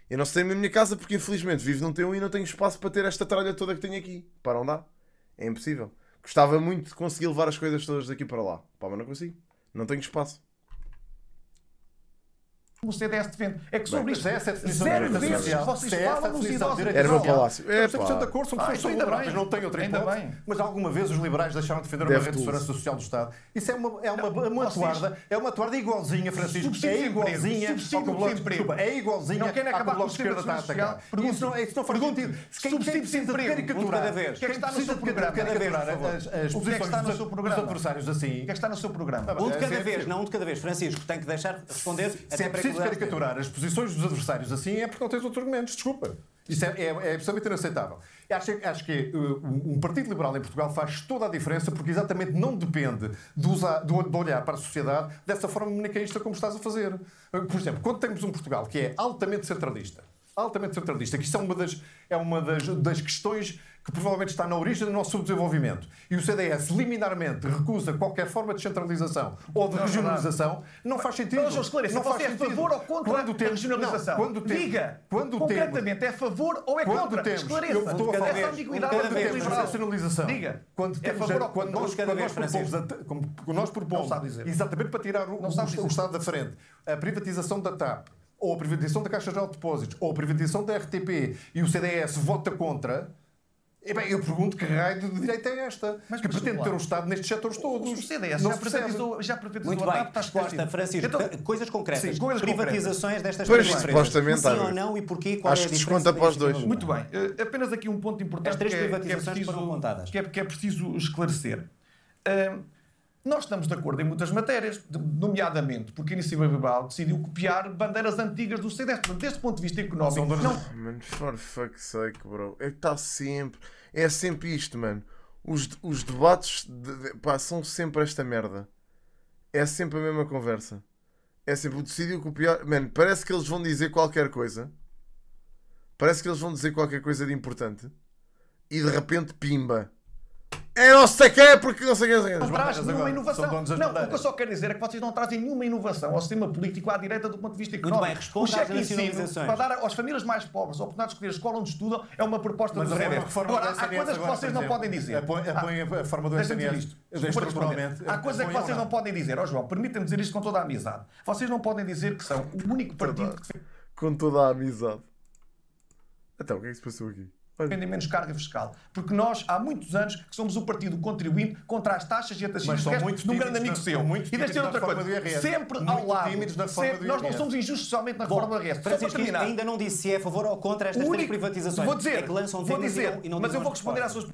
Eu não sei na minha casa porque infelizmente vivo num T1 e não tenho espaço para ter esta tralha toda que tenho aqui. Para não dá? É impossível. Gostava muito de conseguir levar as coisas todas daqui para lá. Pá, mas não consigo. Não tenho espaço o CDS defende. É que sobre Bem, isto, é zero de vezes social. vocês se falam nos idosos. Era meu palácio. É, claro. Claro. de acordo, são pessoas ah, saudáveis, não tenho outra Ainda bem. Mas alguma vez os liberais deixaram de defender uma rede de segurança social do Estado. Isso é uma, é toarda, é uma toarda igualzinha, Francisco. é igualzinha é igualzinha não querem acabar bloco de esquerda está a atacar. Isso não, isso não faz sentido. Subsídio de emprego, caricatura. cada vez. O que é que está no seu programa? é que está no seu programa? Os adversários assim. Quem é que está no seu programa? Um de cada vez, não um de cada vez. Francisco, tem que deixar responder até para que queres caricaturar as posições dos adversários assim é porque não tens outros argumentos, desculpa. Isso é, é, é absolutamente inaceitável. Acho, acho que uh, um Partido Liberal em Portugal faz toda a diferença porque exatamente não depende de, usar, de, de olhar para a sociedade dessa forma manicaísta como estás a fazer. Uh, por exemplo, quando temos um Portugal que é altamente centralista, altamente centralista, que isso é uma das, é uma das, das questões que provavelmente está na origem do nosso subdesenvolvimento, e o CDS liminarmente recusa qualquer forma de centralização ou de não, é regionalização, não, não. não faz sentido. Mas, esclareça, não faz sentido. é a favor ou contra quando a regionalização? Não, quando temos, Diga, quando concretamente, temos, é a favor ou é contra? Temos, esclareça. Eu estou a falar, ambiguidade quando temos nacionalização, Diga, quando é temos, é favor ou quando nós, quando nós propomos, a, quando nós propomos exatamente para tirar o, o Estado da frente, a privatização da TAP, ou a privatização da Caixa de Depósitos, ou a privatização da RTP, e o CDS vota contra e bem, eu pergunto que raio de direito é esta? Mas, que pretende ter um Estado nestes setores todos. O CDS é, não já privatizou, já privatizou Muito bem, resposta, Francisco. Então, eh, coisas concretas. Sim, coisas Privatizações destas três empresas. supostamente Sim ou não e porquê? Qual Acho é a que desconta para os dois. Muito bem. Uh, apenas aqui um ponto importante. As três que é, privatizações que é preciso, foram contadas. Que é, que é preciso esclarecer. Uh, nós estamos de acordo em muitas matérias, nomeadamente porque a Iniciativa Liberal decidiu copiar bandeiras antigas do CDS. Portanto, deste ponto de vista económico. Não... Man, for fuck's sake, bro. É que está sempre. É sempre isto, mano. Os, os debates de, de, pá, são sempre esta merda. É sempre a mesma conversa. É sempre o decidiu o pior, Mano, parece que eles vão dizer qualquer coisa. Parece que eles vão dizer qualquer coisa de importante. E de repente, pimba. É, é, é, é não sei quê, porque não sei quê. Não Não traz nenhuma inovação. Não, o que eu só quero dizer é que vocês não trazem nenhuma inovação ao sistema político à direita do ponto de vista económico. Muito bem, responda o cheque às ensino para dar às famílias mais pobres a oportunidade de escolher a escola onde estudam é uma proposta Mas do Agora, ah, há coisas que vocês não podem dizer. Apoiem a forma do SNS. Há coisas que vocês não podem dizer. Ó João, permitam me dizer isto com toda a amizade. Vocês não podem dizer que são o único partido que... Com toda a amizade. Então, o que é que se passou aqui? Dependem menos carga fiscal. Porque nós, há muitos anos, que somos o partido contribuinte contra as taxas e a taxa de um grande amigo seu. e deixa outra coisa. Sempre muito ao lado. Sempre, nós não somos injustos somente na Bom, reforma do IRS. Francisco ainda não disse se é a favor ou contra estas único, privatizações. Vou dizer, é vou dizer e não, e não mas eu vou responder às suas...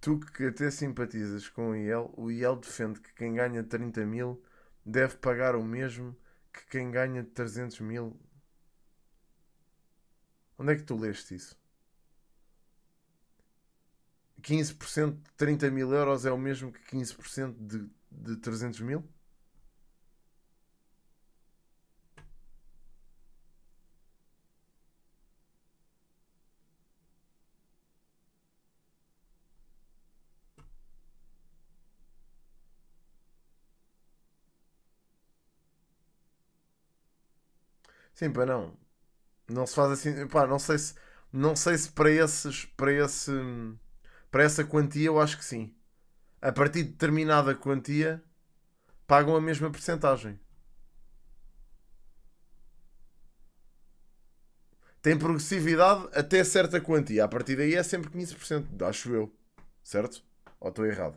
Tu que até simpatizas com o IEL, o IEL defende que quem ganha 30 mil deve pagar o mesmo que quem ganha 300 mil. Onde é que tu leste isso? 15% de 30 mil euros é o mesmo que 15% de, de 300 mil? Sim, pá, não. Não se faz assim. Pá, não sei se. Não sei se para esses. Para esse para essa quantia, eu acho que sim. A partir de determinada quantia, pagam a mesma percentagem. Tem progressividade até certa quantia. A partir daí é sempre 15%, acho eu. Certo? Ou estou errado?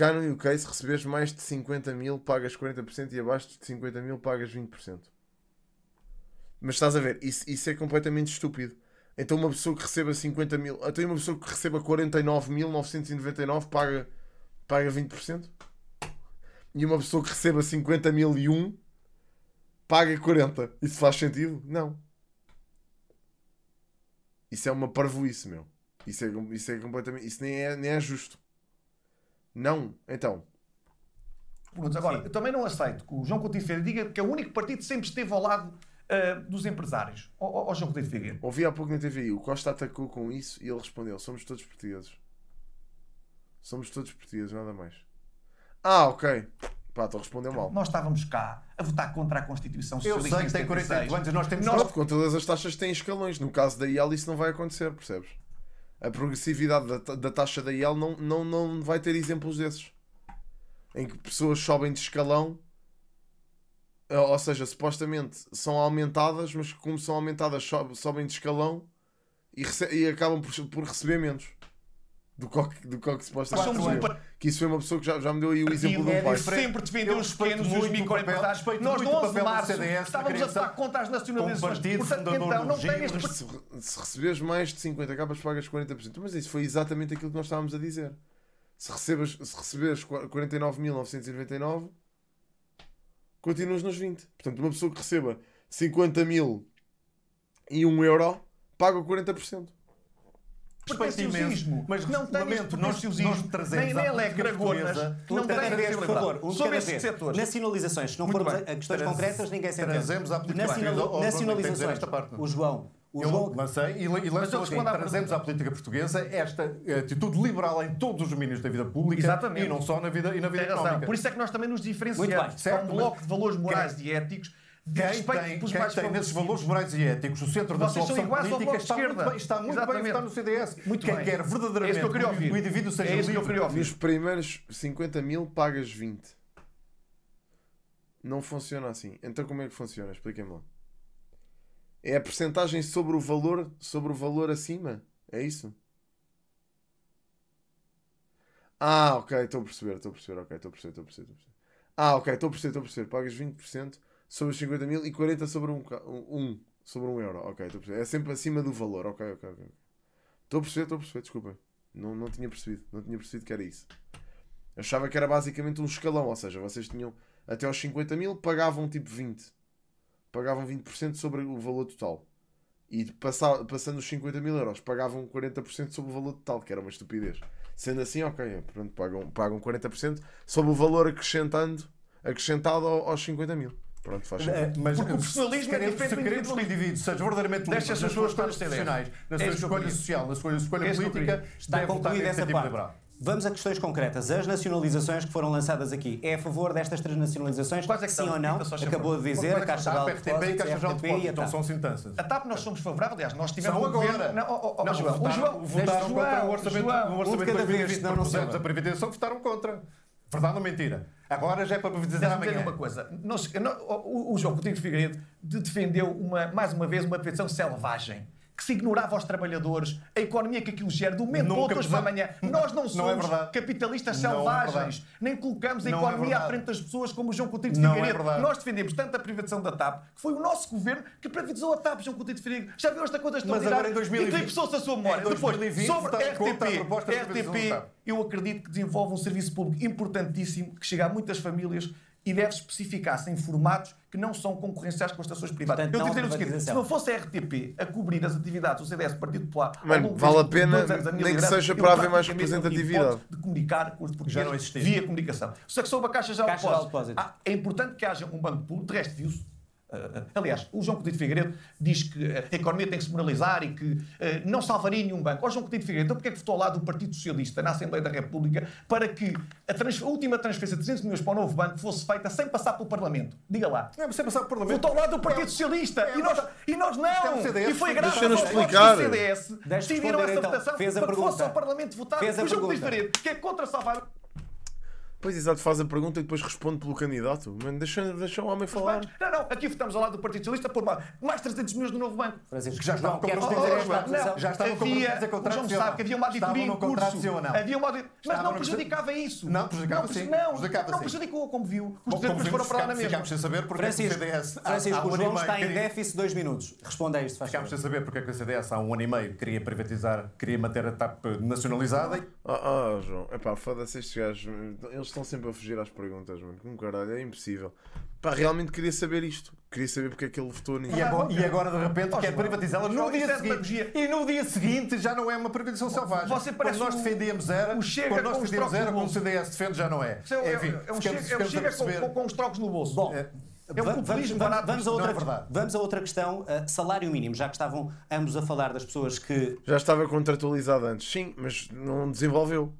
Cá no UK, se receberes mais de 50 mil, pagas 40% e abaixo de 50 mil, pagas 20%. Mas estás a ver, isso, isso é completamente estúpido. Então uma pessoa que receba 50 mil, até então uma pessoa que receba 49.999 paga, paga 20%. E uma pessoa que receba 50 mil e 1 paga 40. Isso faz sentido? Não. Isso é uma parvoíce, meu. Isso é, isso é completamente. Isso nem é, nem é justo. Não? Então. Pronto, agora, eu também não aceito que o João Coutinho Ferreira diga que é o único partido que sempre esteve ao lado uh, dos empresários. ou o João Coutinho Ferreira. Ouvi há pouco na TVI, o Costa atacou com isso e ele respondeu: somos todos portugueses. Somos todos portugueses, nada mais. Ah, ok. Pá, tu então respondeu mal. Nós estávamos cá a votar contra a Constituição Socialista. Eu sei que tem 48 anos, nós temos... Nós... Com todas as taxas têm escalões. No caso da IAL isso não vai acontecer, percebes? a progressividade da, da taxa da IEL não, não, não vai ter exemplos desses. Em que pessoas sobem de escalão, eh, ou seja, supostamente são aumentadas, mas como são aumentadas, sobem de escalão e, e acabam por, por receber menos do coque, do coque supostamente. Somos um Que isso foi uma pessoa que já, já me deu aí o exemplo de um é pai. Sempre defendeu os pequenos e os microempresários. Nós, no 11 de março, CDS, estávamos a dar contas nacionalizações. Portanto, então, não tem este... Se, se receberes mais de 50 capas, pagas 40%. Mas isso foi exatamente aquilo que nós estávamos a dizer. Se, recebes, se receberes 49.999, continuas nos 20. Portanto, uma pessoa que receba 50 mil e 1 euro, paga 40%. Pretenciosismo. É mas não tem lamento, nós, nós trazemos nem, nem a política é portuguesa. Não tem vez, por favor. Um Sobre esses setores. Nacionalizações. Se não formos a questões concretas, ninguém se entende. É. Trazemos à política portuguesa. Nacionalizações. O João. O eu jogo... lancei e, e lançou assim, trazemos à política portuguesa esta atitude liberal em todos os domínios da vida pública Exatamente. e não só na vida, e na vida económica. Por isso é que nós também nos diferenciamos. Muito bem. Certo, um bloco de valores morais e éticos quem tem, pelos quem tem nesses valores morais e éticos o centro da sua opção política está muito, bem, está muito Exatamente. bem votar no CDS. Muito quem bem. quer verdadeiramente é que eu o indivíduo seja é livre. Que eu queria ouvir. Nos primeiros 50 mil pagas 20. Não funciona assim. Então como é que funciona? Expliquem-me lá. É a percentagem sobre o valor, sobre o valor acima? É isso? Ah, ok, estou a perceber, estou a perceber, ok, estou a perceber, estou a perceber, estou a perceber. Ah, ok, estou a perceber, estou a perceber. Pagas 20% sobre os 50 mil e 40 sobre um, um, sobre um euro. Ok, estou a perceber. É sempre acima do valor. Ok, ok, ok. Estou a perceber, estou a perceber, desculpa. Não, não tinha percebido. Não tinha percebido que era isso. Achava que era basicamente um escalão, ou seja, vocês tinham até aos 50 mil, pagavam tipo 20. Pagavam 20% sobre o valor total. E passava, passando os 50 mil euros, pagavam 40% sobre o valor total, que era uma estupidez. Sendo assim, ok, é, pronto, pagam, pagam 40% sobre o valor acrescentando, acrescentado aos 50 mil. Pronto, faz é, mas Porque o profissionalismo é diferente se queremos que o indivíduo seja verdadeiramente livre nas suas escolhas profissionais, na sua é escolha social, na sua escolha é política, está concluída essa parte. Vamos a questões concretas. As nacionalizações que foram lançadas aqui, é a favor destas três nacionalizações? Quais é que sim são? ou não? Então Acabou de dizer, a Caixa de Alto RTP e Caixa de Alto Então são sentenças. A TAP nós somos favoráveis, aliás, nós tivemos... São agora. Não, oh, oh, oh João, votaram, contra o orçamento, João, o orçamento de 2020, a privatização, votaram contra. Verdade ou mentira? Agora já é para dizer amanhã. uma coisa. o, o João Coutinho de Figueiredo defendeu uma, mais uma vez uma petição selvagem que se ignorava os trabalhadores, a economia que aquilo gera, do momento para outro hoje para amanhã. Nós não somos não é capitalistas é selvagens, é nem colocamos a não é economia é à frente das pessoas como o João Coutinho de é Figueiredo. Nós defendemos tanto a privatização da TAP, que foi o nosso governo que privatizou a TAP, João Coutinho de Figueiredo. Já viu esta conta extraordinária? E eclipsou-se a sua memória. Depois, 2020, sobre RTP, RTP, eu acredito que desenvolve um serviço público importantíssimo que chega a muitas famílias e deve especificar-se em formatos que não são concorrenciais com as estações privadas. Portanto, eu digo o seguinte: se não fosse a RTP a cobrir as atividades do CDS Partido Popular, Mano, vale a pena, nem que seja para haver mais é representatividade. De comunicar com os portugueses via comunicação. Só que sobre a Caixa já de Depósitos, ah, é importante que haja um banco público, de resto, viu-se ah, aliás, o João Coutinho de Figueiredo diz que a economia tem que se moralizar e que ah, não salvaria nenhum banco. Ó João Coutinho de Figueiredo, então porquê é que votou ao lado do Partido Socialista na Assembleia da República para que a, trans, a última transferência de 300 milhões para o novo banco fosse feita sem passar pelo Parlamento? Diga lá. Não, sem passar pelo Parlamento. Votou ao lado do Partido é, Socialista é, e, nós, e nós não. É CDS, e foi graças aos explicar. do CDS decidiram essa então. votação Fez para que fosse ao Parlamento votar Fez o João Coutinho de Figueiredo, que é contra salvar... Pois, exato, faz a pergunta e depois responde pelo candidato. Mano, deixa, deixa o homem falar. Não, não, aqui votamos ao lado do Partido Socialista por mais, 300 milhões do novo banco. Francisco, que já estava com não, já estava havia, com o João sabe que havia uma auditoria em curso. Havia uma auditoria, mas não prejudicava isso. Não, prejudicava sim. Não, prejudicava não prejudicou, como viu. Os diretores foram para lá na mesa. Ficámos sem saber porque é que o CDS... Francisco, o João está em déficit dois minutos. Responda a isto, faz Ficámos sem saber porque é que o CDS há um ano e meio queria privatizar, queria manter a TAP nacionalizada. Ah, ah, João, é pá, foda-se estes gajos estão sempre a fugir às perguntas, mano. Como caralho, é impossível. Pá, realmente queria saber isto. Queria saber porque é que ele votou nisso. E agora, e agora de repente, quer privatizá-las no dia é seguinte. E no dia seguinte já não é uma privatização selvagem. Você parece quando nós defendemos era, o chega quando nós defendemos era, como o CDS defende, já não é. É, é, é, Enfim, é, um chega, chega com, com, os trocos no bolso. Bom, é um populismo vamos, vamos, a outra, vamos a eh, outra questão, uh, salário mínimo, já que estavam ambos a falar das pessoas que... Já estava contratualizado antes, sim, mas não desenvolveu.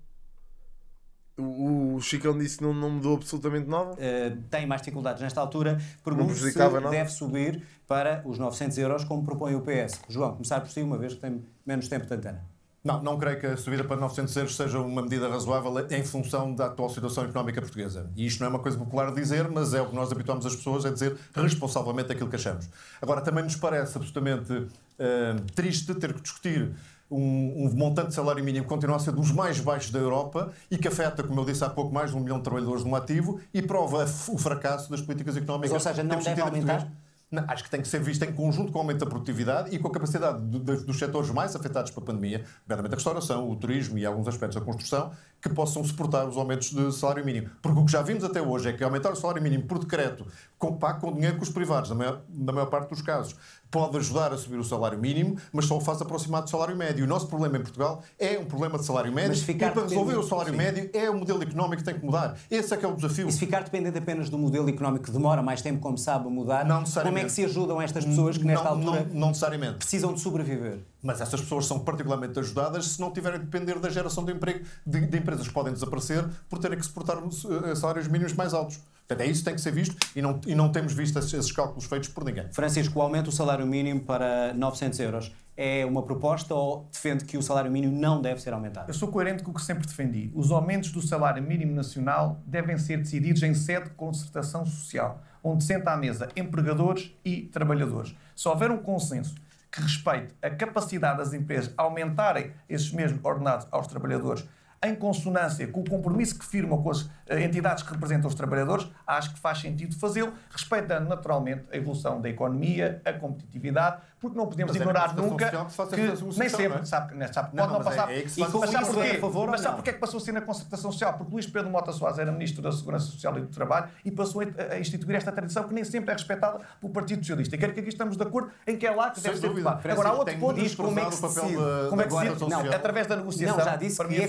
O, Chicão disse que não, não mudou absolutamente nada? Uh, tem mais dificuldades nesta altura. Pergunto se nada. deve subir para os 900 euros, como propõe o PS. João, começar por si, uma vez que tem menos tempo de antena. Não, não creio que a subida para 900 euros seja uma medida razoável em função da atual situação económica portuguesa. E isto não é uma coisa popular dizer, mas é o que nós habituamos as pessoas a é dizer responsavelmente aquilo que achamos. Agora, também nos parece absolutamente uh, triste ter que discutir um, um, montante de salário mínimo que continua a ser dos mais baixos da Europa e que afeta, como eu disse há pouco, mais de um milhão de trabalhadores no ativo e prova o fracasso das políticas económicas. Mas, ou seja, não Temos deve aumentar? Não, acho que tem que ser visto em conjunto com o aumento da produtividade e com a capacidade dos setores mais afetados pela pandemia, nomeadamente a restauração, o turismo e alguns aspectos da construção, que possam suportar os aumentos de salário mínimo. Porque o que já vimos até hoje é que aumentar o salário mínimo por decreto, com, pago com dinheiro que os privados, na maior, na maior parte dos casos, pode ajudar a subir o salário mínimo, mas só o faz aproximar do salário médio. O nosso problema em Portugal é um problema de salário médio e para resolver o salário sim. médio é o modelo económico que tem que mudar. Esse é que é o desafio. E se ficar dependente apenas do modelo económico que demora mais tempo, como sabe, a mudar, não como é que se ajudam estas pessoas que nesta não, altura não, não necessariamente. precisam de sobreviver? Mas essas pessoas são particularmente ajudadas se não tiverem a depender da geração de emprego de, de empresas que podem desaparecer por terem que suportar eh, salários mínimos mais altos. Portanto, é isso que tem que ser visto e não, e não temos visto esses, esses cálculos feitos por ninguém. Francisco, o aumento do salário mínimo para 900 euros é uma proposta ou defende que o salário mínimo não deve ser aumentado? Eu sou coerente com o que sempre defendi. Os aumentos do salário mínimo nacional devem ser decididos em sede de concertação social, onde senta à mesa empregadores e trabalhadores. Se houver um consenso que respeite a capacidade das empresas aumentarem esses mesmos ordenados aos trabalhadores em consonância com o compromisso que firmam com as eh, entidades que representam os trabalhadores, acho que faz sentido fazê-lo, respeitando naturalmente a evolução da economia, a competitividade, porque não podemos mas é ignorar é nunca que, que nem sempre, é? sabe, sabe, pode não, não passar. É, é que mas sabe porquê? É favor, mas sabe é que passou a ser na concertação social? Porque Luís Pedro Mota Soares era Ministro da Segurança Social e do Trabalho e passou a, instituir esta tradição que nem sempre é respeitada pelo Partido Socialista. E quero que aqui estamos de acordo em que é lá que Sem deve dúvida, ser debate. Agora, há outro ponto. Diz é como é que se decide. Como é que se decide? Através da negociação. Não, já disse para mim é,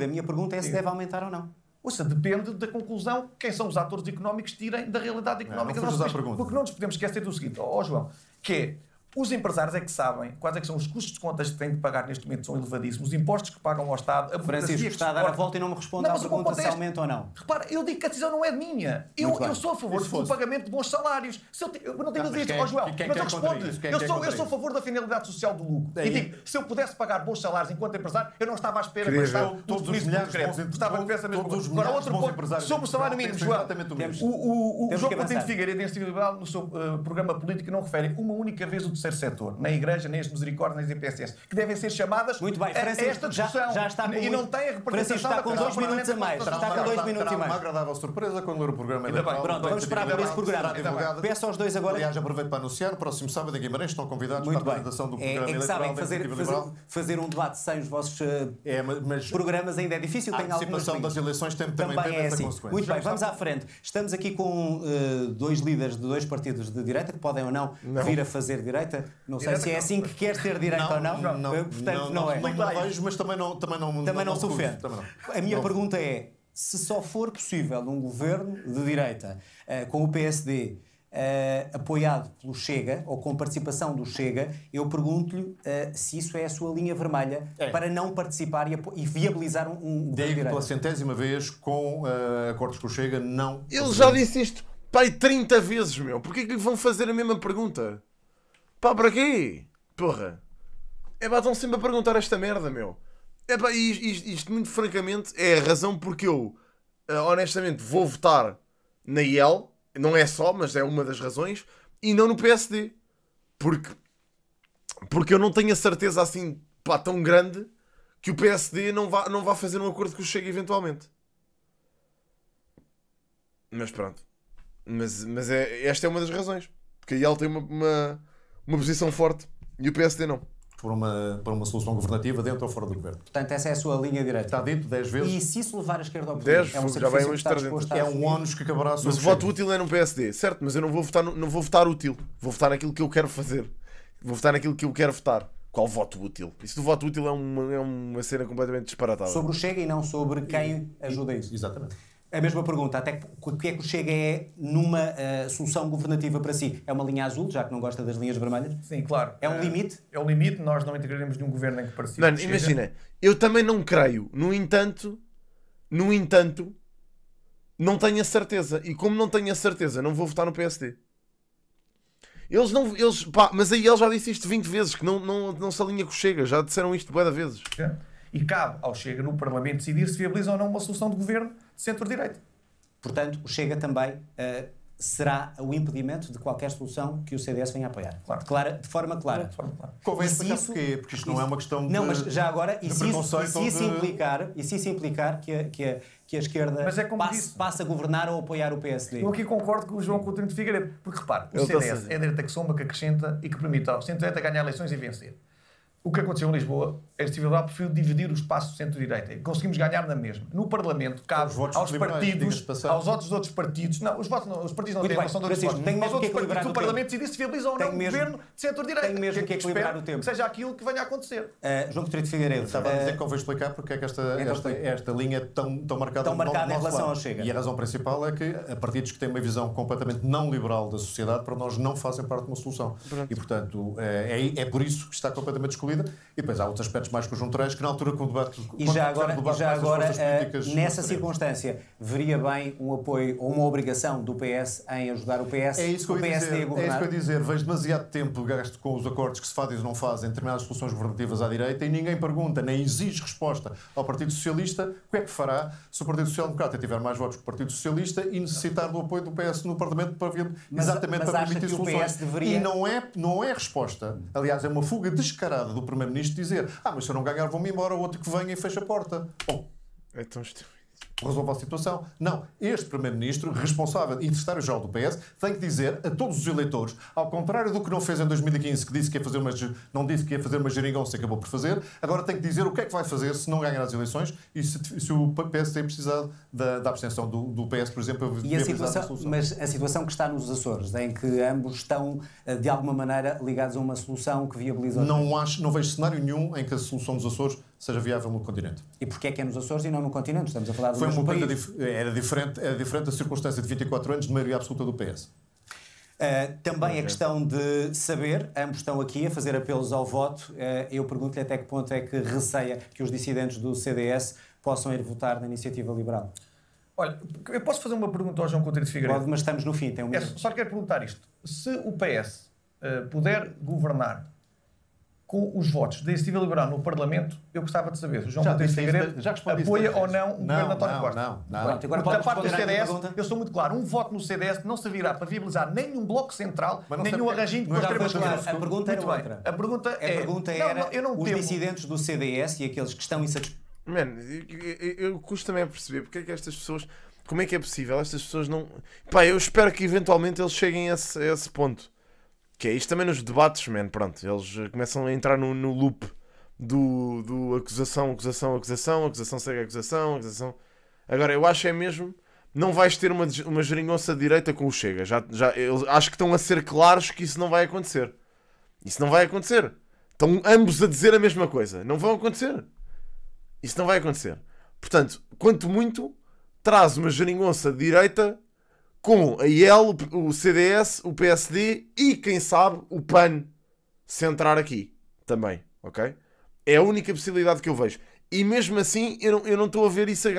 é A minha pergunta é se deve aumentar ou não. Ou seja, depende da conclusão que quem são os atores económicos tirem da realidade económica não, não Porque não nos podemos esquecer do seguinte, ó oh, João, que é os empresários é que sabem quais é que são os custos de contas que têm de pagar neste momento, são elevadíssimos, os impostos que pagam ao Estado, a Francisco, está a dar a volta e não me responde não, à pergunta se aumenta ou não. Repara, eu digo que a decisão não é minha. Eu, eu sou a favor do pagamento de bons salários. Se eu, te, eu não tenho não, direito, é ó oh, Joel, é mas, eu é respondo. eu, sou, eu sou a favor da finalidade social do lucro. Daí. E digo, se eu pudesse pagar bons salários enquanto empresário, eu não estava à espera, de gastar estava todos os milhares de Gostava que tivesse a conversa mesmo. Agora, outro ponto, sobre o salário mínimo, Joel, o João Coutinho de Figueiredo em a Liberal, no seu eh, programa político, não refere uma única vez o terceiro setor, na Igreja, nas Misericórdias, nas IPSS, que devem ser chamadas Muito bem, Francisco, esta discussão. Já, já e não tem a representação Francisco, está com dois minutos a mais. Está com dois minutos e mais. Uma agradável surpresa quando o programa é eleitoral... Pronto, vamos esperar por esse programa. Peço aos dois agora... Aliás, aproveito para anunciar, próximo sábado em Guimarães estão convidados para a apresentação do é, programa é eleitoral da Iniciativa Fazer um debate sem os vossos eh, programas ainda é difícil. A participação das eleições tem também essa assim. consequência. Muito bem, vamos à frente. Estamos aqui com eh, dois líderes de dois partidos de direita que podem ou não vir a fazer direita direta. Não sei se é assim não. que queres ter direita não, ou não. Não, não, eh, Portanto, não, é. Não vejo, mas também não, também não, também não, se ofende. A minha pergunta é: se só for possível um governo de direita uh, com o PSD uh, eh, apoiado pelo Chega ou com participação do Chega, eu pergunto-lhe uh, se isso é a sua linha vermelha é. para não participar e, e viabilizar um, um governo Digo pela centésima vez com acordos com o Chega, não. Ele já disse isto pai 30 vezes, meu. Porquê que lhe vão fazer a mesma pergunta? Pá, para quê? Porra. É pá, estão sempre a perguntar esta merda, meu. É pá, isto, isto, muito francamente é a razão porque eu, eh, honestamente, vou votar na IEL. Não é só, mas é uma das razões. E não no PSD. Porque, porque eu não tenho a certeza assim, pá, tão grande que o PSD não vá, não vá fazer um acordo que o chegue eventualmente. Mas pronto. Mas, mas é, esta é uma das razões. Porque a IEL tem uma, uma uma posição forte e o PSD não. Por uma, por uma solução governativa dentro ou fora do governo. Portanto, essa é a sua linha direita. Está dito 10 vezes. E se isso levar a esquerda ao governo? 10, é um já vai uns 300. É um ónus que acabará sobre Mas o voto útil é no PSD, certo? Mas eu não vou, votar, não vou votar útil. Vou votar naquilo que eu quero fazer. Vou votar naquilo que eu quero votar. Qual voto útil? Isso do voto útil é uma, é uma cena completamente disparatada. Sobre o Chega e não sobre quem ajuda isso. Exatamente. A mesma pergunta, até que, o que é que o Chega é numa uh, solução governativa para si? É uma linha azul, já que não gosta das linhas vermelhas? Sim, claro. É um eh, limite? É um limite, nós não integraremos nenhum governo em que parecia. Mano, imagina, eu também não creio. No entanto, no entanto, não tenho a certeza. E como não tenho a certeza, não vou votar no PSD. Eles não. Eles, pá, mas aí ele já disse isto 20 vezes, que não, não, não se alinha com o Chega, já disseram isto boa vezes. É. E cabe ao Chega no Parlamento decidir se viabiliza ou não uma solução de governo centro-direita. Portanto, o Chega também uh, será o impedimento de qualquer solução que o CDS venha a apoiar. Claro. Clara, de forma clara. De forma clara. Convém explicar isso, porque isto isso, não é uma questão de Não, mas já agora, e se, isso, e se isso implicar, e se isso implicar que a, que a, que a esquerda mas é passe, passe, a governar ou apoiar o PSD? Eu aqui concordo com o João Coutinho de Figueiredo, porque repare, o Eu CDS assim. é a direita que soma, que acrescenta e que permite ao centro-direita ganhar eleições e vencer. O que aconteceu em Lisboa Civilidade preferiu dividir o espaço centro-direita. Conseguimos ganhar na mesma. No Parlamento, cabe aos partidos, aos votos outros partidos. Não, os votos não, os partidos não Muito têm bem, relação de outros votos. Tem outros partidos o Parlamento decide se viabiliza ou não o governo de centro-direita. Tem mesmo que equilibrar o tempo. seja aquilo que venha a acontecer. Eh, João Coutinho de Figueiredo. Estava a dizer que eu vou explicar porque é que esta, então esta, linha é tão, tão marcada, em relação ao Chega. E a razão principal é que a partidos que têm uma visão completamente não liberal da sociedade, para nós não fazem parte de uma solução. E, portanto, eh, é, é por isso que está completamente excluída. E depois há outros aspectos mais conjunturais que na altura com o debate. E já agora, debate, e já agora uh, nessa circunstância, veria bem um apoio ou uma obrigação do PS em ajudar o PS é isso que eu PSD dizer, a governar? É isso que eu ia dizer. Vejo demasiado tempo gasto com os acordos que se fazem e não fazem determinadas soluções governativas à direita e ninguém pergunta, nem exige resposta ao Partido Socialista o que é que fará se o Partido Social Democrata tiver mais votos que o Partido Socialista e necessitar do apoio do PS no Parlamento para vir, exatamente mas para permitir soluções. Deveria... E não é, não é resposta. Aliás, é uma fuga descarada do Primeiro-Ministro dizer ah, mas se eu não ganhar, vou-me embora. O outro que venha e fecha a porta. Bom. É tão estúpido resolva a situação. Não. Este Primeiro-Ministro, responsável e secretário-geral do PS, tem que dizer a todos os eleitores, ao contrário do que não fez em 2015, que disse que ia fazer uma, não disse que ia fazer uma geringonça e acabou por fazer, agora tem que dizer o que é que vai fazer se não ganhar as eleições e se, se o PS tem precisado da, da abstenção do, do, PS, por exemplo, e a situação, Mas a situação que está nos Açores, em que ambos estão, eh, de alguma maneira, ligados a uma solução que viabiliza... Não, acho, não vejo cenário nenhum em que a solução dos Açores seja viável no continente. E porquê é que é nos Açores e não no continente? Estamos a falar do Foi uma país. Dif era, diferente, era diferente da circunstância de 24 anos de maioria absoluta do PS. Uh, ah, também a questão de saber, ambos estão aqui a fazer apelos ao voto. Uh, eu pergunto-lhe até que ponto é que receia que os dissidentes do CDS possam ir votar na iniciativa liberal. Olha, eu posso fazer uma pergunta ao João Coutinho de Figueiredo? Pode, mas estamos no fim, tem um é, Só quero perguntar isto. Se o PS uh, ah, puder governar com os votos da Iniciativa Liberal no Parlamento, eu gostava de saber se o João já, Monteiro Figueiredo apoia ou não o governo de António Costa. Não, não, Pronto, agora da parte do CDS, eu sou muito claro, um voto no CDS não servirá para viabilizar nenhum bloco central, nenhum arranjinho de constremas claro. A pergunta era outra. A pergunta, é, a pergunta era não, eu não os temo. dissidentes do CDS e aqueles que estão insatisfeitos. Mano, eu, eu, custo também a perceber porque é que estas pessoas. Como é que é possível? Estas pessoas não. Pá, eu espero que eventualmente eles cheguem a esse, a esse ponto que é isto também nos debates, man. Pronto, eles eh, começam a entrar no, no loop do, do acusação, acusação, acusação, acusação segue acusação, acusação. Agora, eu acho é mesmo. Não vais ter uma, uma geringonça direita com o Chega. Já, já, eu acho que estão a ser claros que isso não vai acontecer. Isso não vai acontecer. Estão ambos a dizer a mesma coisa. Não vão acontecer. Isso não vai acontecer. Portanto, quanto muito, traz uma geringonça direita com a IEL, o CDS, o PSD e, quem sabe, o PAN se entrar aqui também, ok? É a única possibilidade que eu vejo. E mesmo assim, eu não, eu não estou a ver isso. A, a,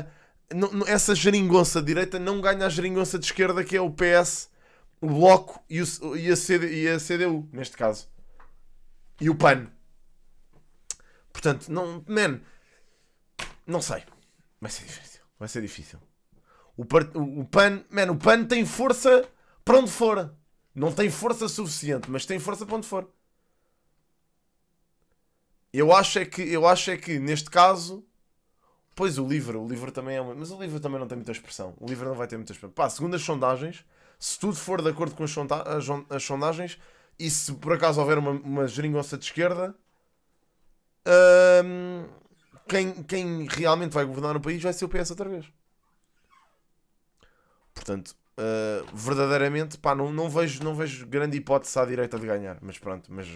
a, não, essa geringonça de direita não ganha a geringonça de esquerda, que é o PS, o Bloco e, o, e, a, CD, e a CDU, neste caso. E o PAN. Portanto, não, man, não sei. Vai ser difícil. Vai ser difícil. O, part... o PAN, man, o PAN tem força para onde for. Não tem força suficiente, mas tem força para onde for. Eu acho é que, eu acho é que neste caso, pois o livro, o livro também é uma, mas o livro também não tem muita expressão. O livro não vai ter muita expressão. Pá, segundo as sondagens, se tudo for de acordo com as, sonda as sondagens e se por acaso houver uma, uma geringonça de esquerda, hum, quem, quem realmente vai governar o país vai ser o PS outra vez. Portanto, uh, verdadeiramente, pá, não, não, vejo, não vejo grande hipótese à direita de ganhar. Mas pronto, mas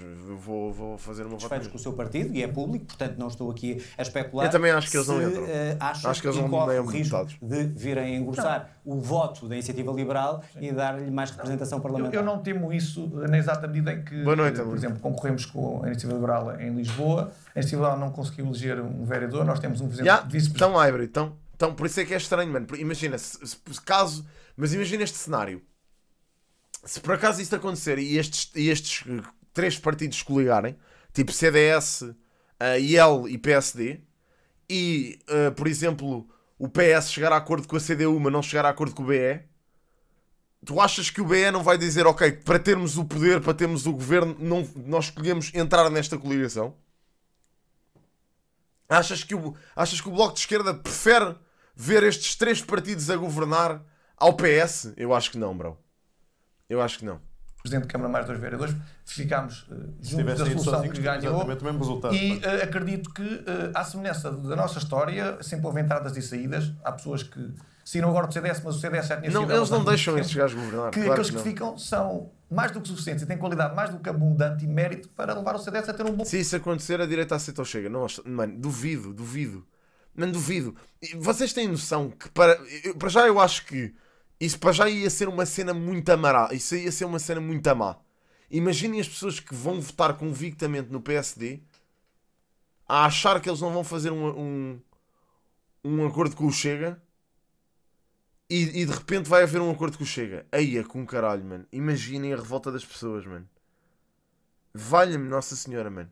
vou, vou fazer uma votação. com o seu partido e é público, portanto não estou aqui a especular. Eu também acho que eles não entram. Uh, acho, que, eles não têm resultados. De virem engrossar não. o voto da iniciativa liberal Sim. e dar-lhe mais representação parlamentar. Eu, eu, não temo isso na exata medida em que, noite, por exemplo, concorremos com a iniciativa liberal em Lisboa. A iniciativa liberal não conseguiu eleger um vereador, nós temos um vice-presidente. Yeah, vice então, Ivory, então. Então, por isso é que é estranho, mano. Imagina, se, se caso. Mas imagina este cenário. Se por acaso isto acontecer e estes, e estes eh, três partidos coligarem, tipo CDS, uh, eh, IL e PSD, e, uh, por exemplo, o PS chegar a acordo com a CDU, mas não chegar a acordo com o BE, tu achas que o BE não vai dizer, ok, para termos o poder, para termos o governo, não, nós escolhemos entrar nesta coligação? Achas que, o, achas que o Bloco de Esquerda prefere ver estes três partidos a governar ao PS? Eu acho que não, bro. Eu acho que não. Presidente de Câmara mais dois vereadores, ficámos uh, juntos da solução que ganhou e uh, acredito que, uh, à semelhança da nossa história, sempre houve entradas e saídas, há pessoas que saíram agora do CDS, mas o CDS já tinha não, sido... Eles não deixam estes gajos governar, que claro Aqueles que, que ficam são mais do que suficientes e têm qualidade mais do que abundante e mérito para levar o CDS a ter um bom... Se isso acontecer, a direita aceita ou chega. Não, mano, duvido, duvido. Não duvido. Vocês têm noção que para. para já eu acho que isso para já ia ser uma cena muito amará. Isso ia ser uma cena muito má. Imaginem as pessoas que vão votar convictamente no PSD a achar que eles não vão fazer um, um, um acordo com o Chega e, e, de repente vai haver um acordo com o Chega. Aí é com caralho, mano. Imaginem a revolta das pessoas, mano. Valha-me Nossa Senhora, mano.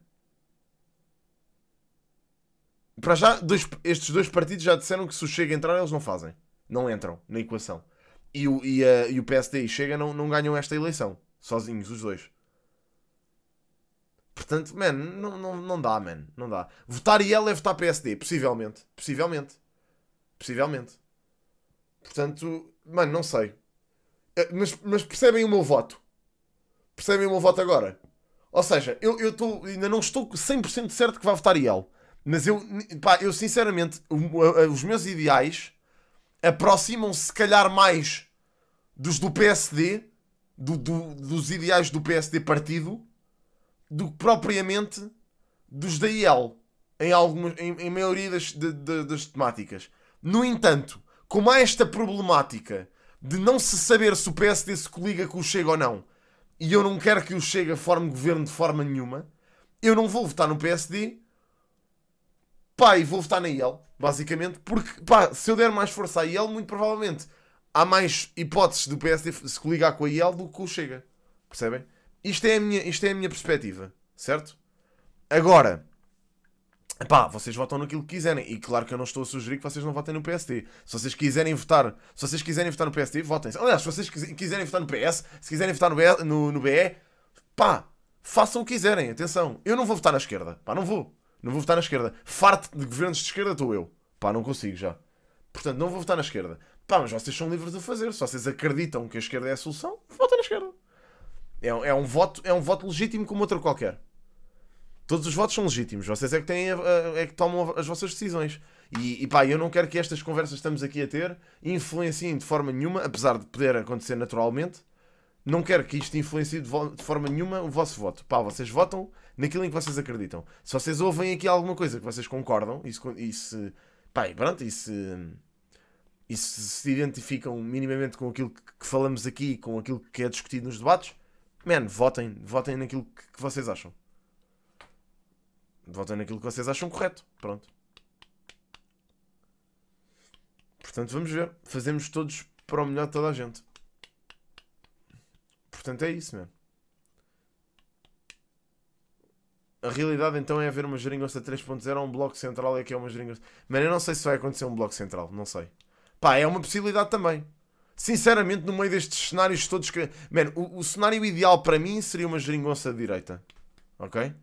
Para já, dois, estes dois partidos já disseram que se o Chega entrar, eles não fazem. Não entram na equação. E o, e, a, e o PSD e Chega não, não ganham esta eleição. Sozinhos, os dois. Portanto, man, não, não, não dá, man. Não dá. Votar IEL é votar PSD. Possivelmente. Possivelmente. Possivelmente. Portanto, mano, não sei. Eh, mas, mas percebem o meu voto? Percebem o meu voto agora? Ou seja, eu, eu tô, ainda não estou 100% certo que vai votar IEL. Mas eu, pá, eu sinceramente, os meus ideais aproximam-se, se calhar, mais dos do PSD, do, do, dos ideais do PSD partido, do que propriamente dos da IEL, em, algumas, em, em maioria das, de, de, das temáticas. No entanto, como há esta problemática de não se saber se o PSD se coliga com o Chega ou não, e eu não quero que o Chega forme governo de forma nenhuma, eu não vou votar no PSD pá, e vou votar na IEL, basicamente, porque pá, se eu der mais força à IEL, muito provavelmente há mais hipóteses do PSD se coligar com a IEL do que o Chega. Percebem? Isto é a minha, isto é a minha perspectiva, certo? Agora, pá, vocês votam naquilo que quiserem. E claro que eu não estou a sugerir que vocês não votem no PSD. Se vocês quiserem votar, se vocês quiserem votar no PSD, votem. -se. Aliás, se vocês quiserem votar no PS, se quiserem votar no BE, no, no BE pá, façam o que quiserem. Atenção, eu não vou votar na esquerda. Pá, não vou. Não vou votar na esquerda. Farto de governos de esquerda estou eu. Pá, não consigo já. Portanto, não vou votar na esquerda. Pá, mas vocês são livres de fazer. Se vocês acreditam que a esquerda é a solução, votem na esquerda. É, é, um voto, é um voto legítimo como outro qualquer. Todos os votos são legítimos. Vocês é que, têm é que tomam as vossas decisões. E, e pá, eu não quero que estas conversas que estamos aqui a ter influenciem de forma nenhuma, apesar de poder acontecer naturalmente, não quero que isto influencie de, de forma nenhuma o vosso voto. Pá, vocês votam naquilo em que vocês acreditam. Se vocês ouvem aqui alguma coisa que vocês concordam e se, e se pronto, e se, e se, se identificam minimamente com aquilo que, que falamos aqui, com aquilo que é discutido nos debates, man, votem, votem naquilo que, que vocês acham. Votem naquilo que vocês acham correto. Pronto. Portanto, vamos ver. Fazemos todos para o melhor de toda a gente. Portanto, é isso mesmo. a realidade então é haver uma geringonça 3.0 ou um bloco central é que é uma geringonça. Mano, eu não sei se vai acontecer um bloco central, não sei. Pá, é uma possibilidade também. Sinceramente, no meio destes cenários todos que. Mano, o, o cenário ideal para mim seria uma geringonça de direita. Ok?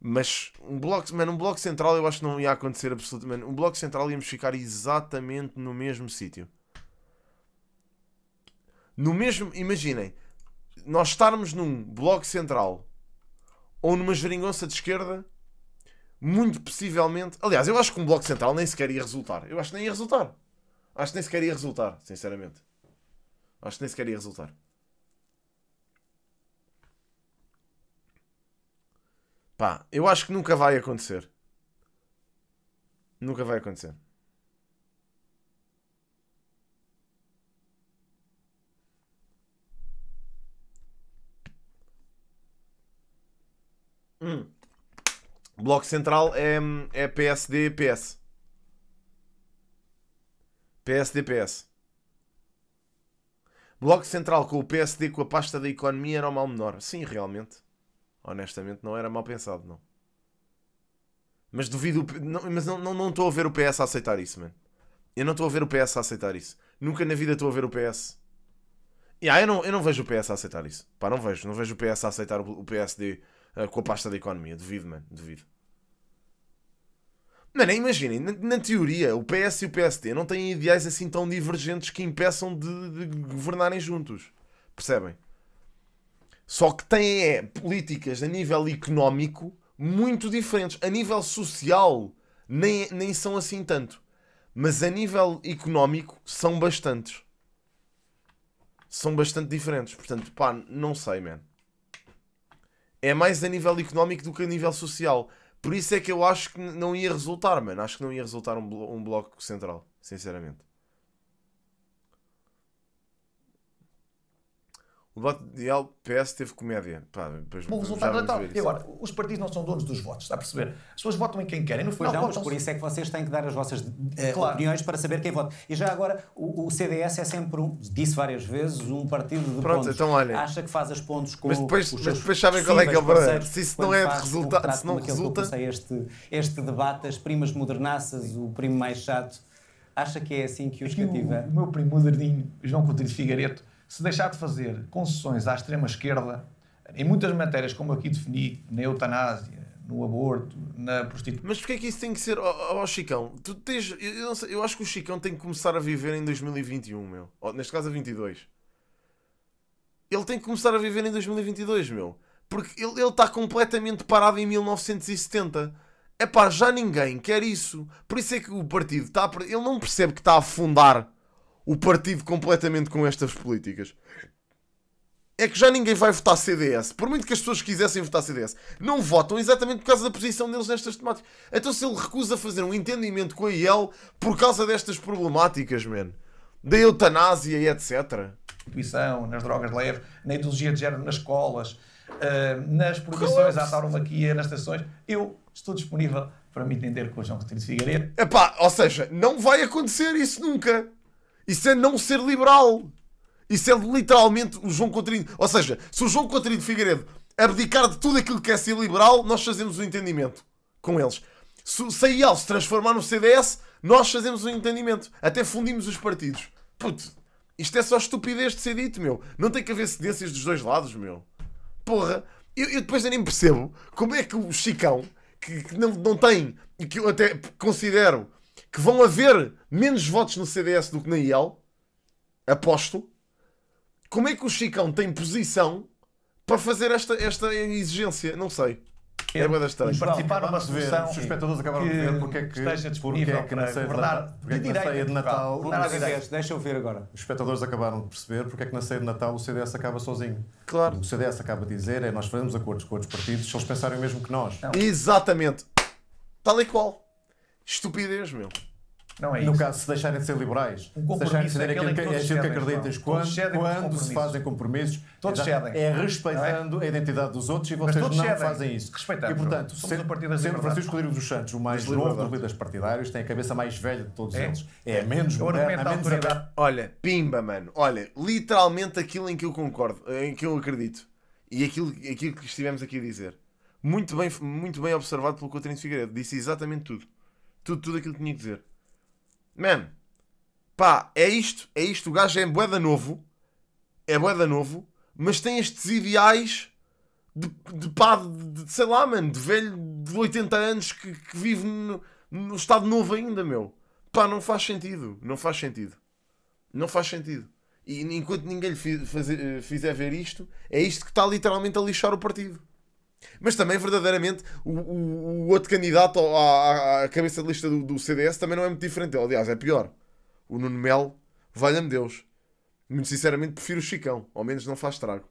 Mas um bloco, mano, um bloco central eu acho que não ia acontecer absolutamente. Um bloco central íamos ficar exatamente no mesmo sítio. No mesmo. Imaginem, nós estarmos num bloco central ou numa geringonça de esquerda, muito possivelmente. Aliás, eu acho que um Bloco Central nem sequer ia resultar. Eu acho que nem ia resultar. Acho que nem sequer ia resultar, sinceramente. Acho que nem sequer ia resultar. Pá, eu acho que nunca vai acontecer. Nunca vai acontecer. Hum. Bloco Central é, é PSD PS. PSD PS. Bloco Central com o PSD com a pasta da economia era o mal menor. Sim, realmente. Honestamente, não era mal pensado, não. Mas duvido. Não, mas não estou não, não a ver o PS a aceitar isso, mano. Eu não estou a ver o PS a aceitar isso. Nunca na vida estou a ver o PS. aí eu, não, eu não vejo o PS a aceitar isso. Pá, não vejo. Não vejo o PS a aceitar o PSD ah, com a pasta da economia. Duvido, mano, duvido. Mano, imaginem, na, na, teoria, o PS e o PST não têm ideais assim tão divergentes que impeçam de, de governarem juntos. Percebem? Só que têm é, políticas a nível económico muito diferentes. A nível social, nem, nem são assim tanto. Mas a nível económico, são bastantes. São bastante diferentes. Portanto, pá, não sei, mano é mais a nível económico do que a nível social. Por isso é que eu acho que não ia resultar, mano. Acho que não ia resultar um, blo um bloco central, sinceramente. O voto ideal PS teve comédia. Pá, depois Bom resultado eleitoral. E agora, os partidos não são donos dos votos, está a perceber? As pessoas votam em quem querem. No final, não, mas por isso é que vocês têm que dar as vossas uh, claro. opiniões para saber quem vota. E já agora, o, o, CDS é sempre, um, disse várias vezes, um partido de Pronto, pontos. Então, olha, Acha que faz as pontos com mas depois, os Mas depois sabem qual é que é o problema. Se isso não é de resultado, se não resulta... Sei, este, este debate, as primas modernaças, o primo mais chato, acha que é assim que os cativa? O, o meu primo moderninho, João Coutinho de Figueiredo, se deixar de fazer concessões à extrema-esquerda, em muitas matérias, como aqui defini, na eutanásia, no aborto, na prostituição. Mas porquê é que isso tem que ser. Ó oh, Chicão, tu tens. Eu, sei, eu, acho que o Chicão tem que começar a viver em 2021, meu. Ou, neste caso, a 22. Ele tem que começar a viver em 2022, meu. Porque ele está completamente parado em 1970. É pá, já ninguém quer isso. Por isso é que o partido está. Ele não percebe que está a afundar o partido completamente com estas políticas é que já ninguém vai votar CDS. Por muito que as pessoas quisessem votar CDS, não votam exatamente por causa da posição deles nestas temáticas. Então se ele recusa fazer um entendimento com a IEL por causa destas problemáticas, man, da eutanásia e etc. Nas drogas leves, na ideologia de género nas escolas, eh, nas proibições à tauromaquia, nas estações. Eu estou disponível para me entender com o João Retiro de Figueiredo. Epá, ou seja, não vai acontecer isso nunca. Isso é não ser liberal. Isso é literalmente o João Coutinho. Ou seja, se o João Coutinho de Figueiredo abdicar de tudo aquilo que é ser liberal, nós fazemos um entendimento com eles. Se, se a IAL se transformar no CDS, nós fazemos um entendimento. Até fundimos os partidos. Puto, isto é só estupidez de ser dito, meu. Não tem que haver cedências dos dois lados, meu. Porra, eu, eu depois eu nem percebo como é que o Chicão, que, que não, não tem, e que eu até considero que vão haver menos votos no CDS do que na IEL, aposto, como é que o Chicão tem posição para fazer esta, esta exigência? Não sei. É uma das três. Participaram numa solução. se os espectadores acabaram de ver, porque é que, esteja é disponível porque é que na ceia, governar, porque é de Natal. Deixa eu ver agora. Os espectadores acabaram de perceber porque é que na ceia de Natal o CDS acaba sozinho. Claro. O CDS acaba de dizer é nós fazemos acordos com outros partidos se eles pensarem o mesmo que nós. Não. Exatamente. Tal e qual. Estupidez, meu. Não é no isso. caso, se deixarem de ser liberais, um se deixarem de ser aquilo que, que, que acreditas, quando, quando se fazem compromissos, todos é, cedem. É, é? respeitando é? a identidade dos outros e vocês não cedem. fazem isso. Respeitamos. E portanto, Somos sendo, sendo liberdade. Francisco dos Santos o mais Desliga novo dos líderes partidários, tem a cabeça mais velha de todos eles. É menos moderna, menos Olha, pimba, mano. Olha, literalmente aquilo em que eu concordo, em que eu acredito e aquilo, aquilo que estivemos aqui a dizer. Muito bem, muito bem observado pelo Coutinho de Figueiredo. Disse exatamente tudo. Tudo, tudo aquilo que tinha que dizer. Man, pá, é isto, é isto. O gajo é boeda novo, é boeda novo, mas tem estes ideais de, de pá, de, de, sei lá, mano, de velho de 80 anos que, que vive no, no, estado novo ainda, meu. Pá, não faz sentido, não faz sentido. Não faz sentido. E enquanto ninguém lhe fizer, eh, fizer ver isto, é isto que está literalmente a lixar o partido. Mas também, verdadeiramente, o, o, o outro candidato à, à, cabeça de lista do, do CDS também não é muito diferente. Ele, aliás, é pior. O Nuno Melo, valha-me Deus. Muito sinceramente, prefiro o Chicão. Ao menos não faz trago.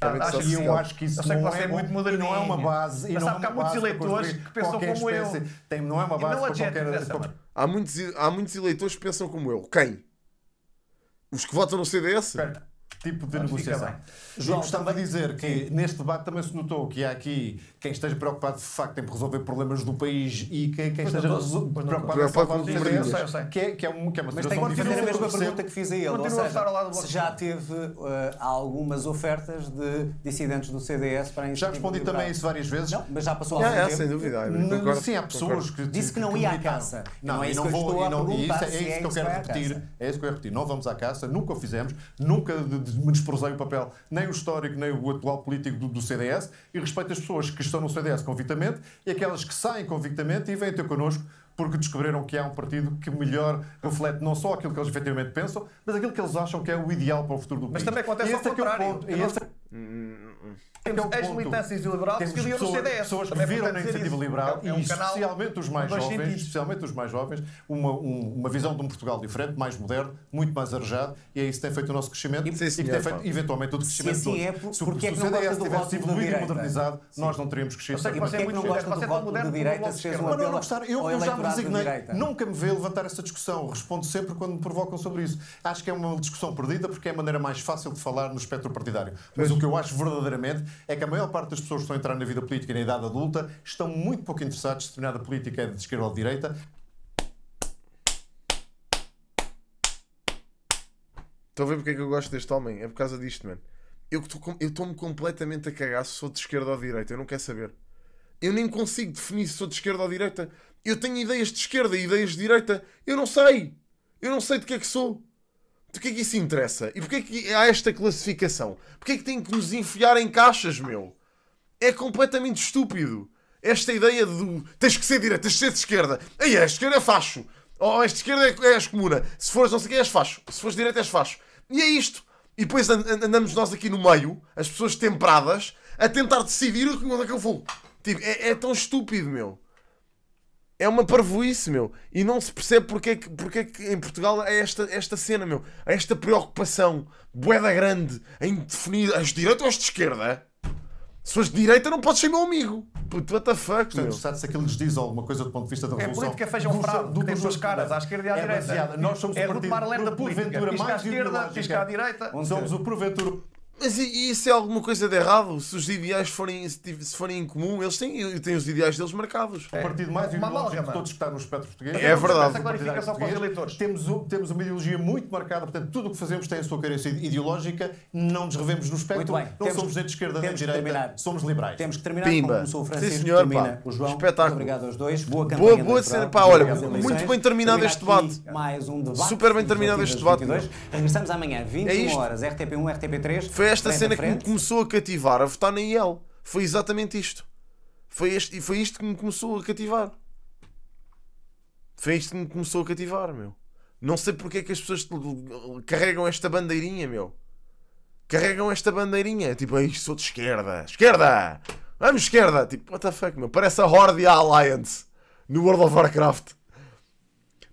Ah, acho, que eu acho que isso não, que é, é, muito não é uma base. Mas e não sabe é que há muitos eleitores que pensam como espécie. eu. Tem, não é uma base para qualquer... há, muitos, há muitos eleitores que pensam como eu. Quem? Os que votam no CDS? Espera tipo de Mas negociação. É João, gostava de dizer que sim. neste debate também se notou que há aqui quem esteja preocupado de facto em resolver problemas do país e quem, quem esteja preocupado em salvar os interesses, é, é que é, uma, Mas tem que fazer a mesma pergunta que fiz a ele, ou seja, se já teve uh, algumas ofertas de dissidentes do CDS para Já tipo respondi também isso várias vezes. Não, mas já passou algum tempo. sem dúvida. sim, há pessoas que... Disse tipo, que não ia à caça. Não, é isso que eu estou É isso que eu quero repetir. É isso que eu quero repetir. Não vamos à caça, nunca o fizemos, nunca menosprezei o papel, nem o histórico, nem o atual político do, do CDS, e respeito as pessoas que estão no CDS convictamente e aquelas que saem convictamente e vêm ter connosco porque descobriram que há um partido que melhor reflete não só aquilo que eles efetivamente pensam, mas aquilo que eles acham que é o ideal para o futuro do país. Mas também acontece ao é é contrário. É ponto, é esse... Temos então, as militâncias liberais que viram no CDS. Pessoas que é viram na iniciativa isso. liberal é um, e especialmente os mais jovens, especialmente os mais jovens, uma, um, uma visão de um Portugal diferente, mais moderno, muito mais arejado, e é isso que tem feito o nosso crescimento sim, e que tem feito eventualmente o crescimento sim, sim, é, porque Se, porque se é que o CDS tivesse evoluído e modernizado, nós não teríamos crescido. Eu sei é que é você é muito gosta do voto de direita, se fez uma eu já me resignei. Nunca me veio levantar essa discussão. Respondo sempre quando me provocam sobre isso. Acho que é uma discussão perdida porque é a maneira mais fácil de falar no espectro partidário. Mas o que eu acho verdadeiro verdadeiramente é que a maior parte das pessoas que estão a entrar na vida política na idade adulta estão muito pouco interessadas se determinada política é de esquerda ou de direita. Estão a ver porque é que eu gosto deste homem? É por causa disto, mano. Eu estou-me completamente a cagar se sou de esquerda ou de direita. Eu não quero saber. Eu nem consigo definir se sou de esquerda ou de direita. Eu tenho ideias de esquerda e ideias de direita. Eu não sei. Eu não sei de que é que sou. Do que é que isso interessa? E porquê é que há esta classificação? Porquê é que tem que nos enfiar em caixas, meu? É completamente estúpido. Esta ideia do tens que ser direita, tens que ser de esquerda. Aí a esquerda é facho. Ou oh, a esquerda é, és comuna. Se fores não sei quem és facho. Se fores direita és facho. E é isto. E depois andamos nós aqui no meio, as pessoas temperadas, a tentar decidir onde é que eu vou. Tipo, é, é tão estúpido, meu é uma parvoíce, meu. E não se percebe porque, é porque é que em Portugal é esta, esta cena, meu. É esta preocupação, boeda grande, em definir as de direita ou as de esquerda. Se fores de direita, não podes ser meu amigo. Puto, what the fuck, Portanto, sabe se aquilo lhes diz alguma coisa do ponto de vista da revolução. É política feijão do, frado, do, tem duas caras, à esquerda e à é direita. Nós somos é o partido, da política. Porventura mais à esquerda, pisca à direita. Somos o porventura... Mas e, isso é alguma coisa de errado? Se os ideais forem, se forem em comum, eles têm, têm os ideais deles marcados. É. O partido mais ideológico de todos que está no espectro português. É, é verdade. Essa clarificação para os eleitores. Temos, temos uma ideologia muito marcada, portanto, tudo o que fazemos tem a sua carência ideológica, não nos revemos no espectro, não temos, somos nem de esquerda nem de direita, terminar. somos liberais. Temos que terminar Pimba. como começou o Francisco, Sim, senhor, termina pá. o João. Espetáculo. Muito obrigado aos dois. Boa campanha Boa, boa cena. Pá, olha, muito bem terminado este debate. Mais um debate. Super bem terminado este debate. Regressamos amanhã, 21 é horas, RTP1, RTP3 esta cena que me começou a cativar a votar na IEL. Foi exatamente isto. Foi, este, foi isto que me começou a cativar. Foi isto que me começou a cativar, meu. Não sei porque é que as pessoas carregam esta bandeirinha, meu. Carregam esta bandeirinha. É tipo, aí sou de esquerda. Esquerda! Vamos esquerda! Tipo, what the fuck, meu. Parece a Horde e a Alliance no World of Warcraft.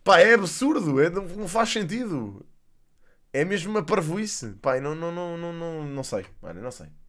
Pá, é absurdo. É, não, não faz sentido é mesmo uma parvoíce. Pai, não, não, não, não, não, não sei. mano, não sei.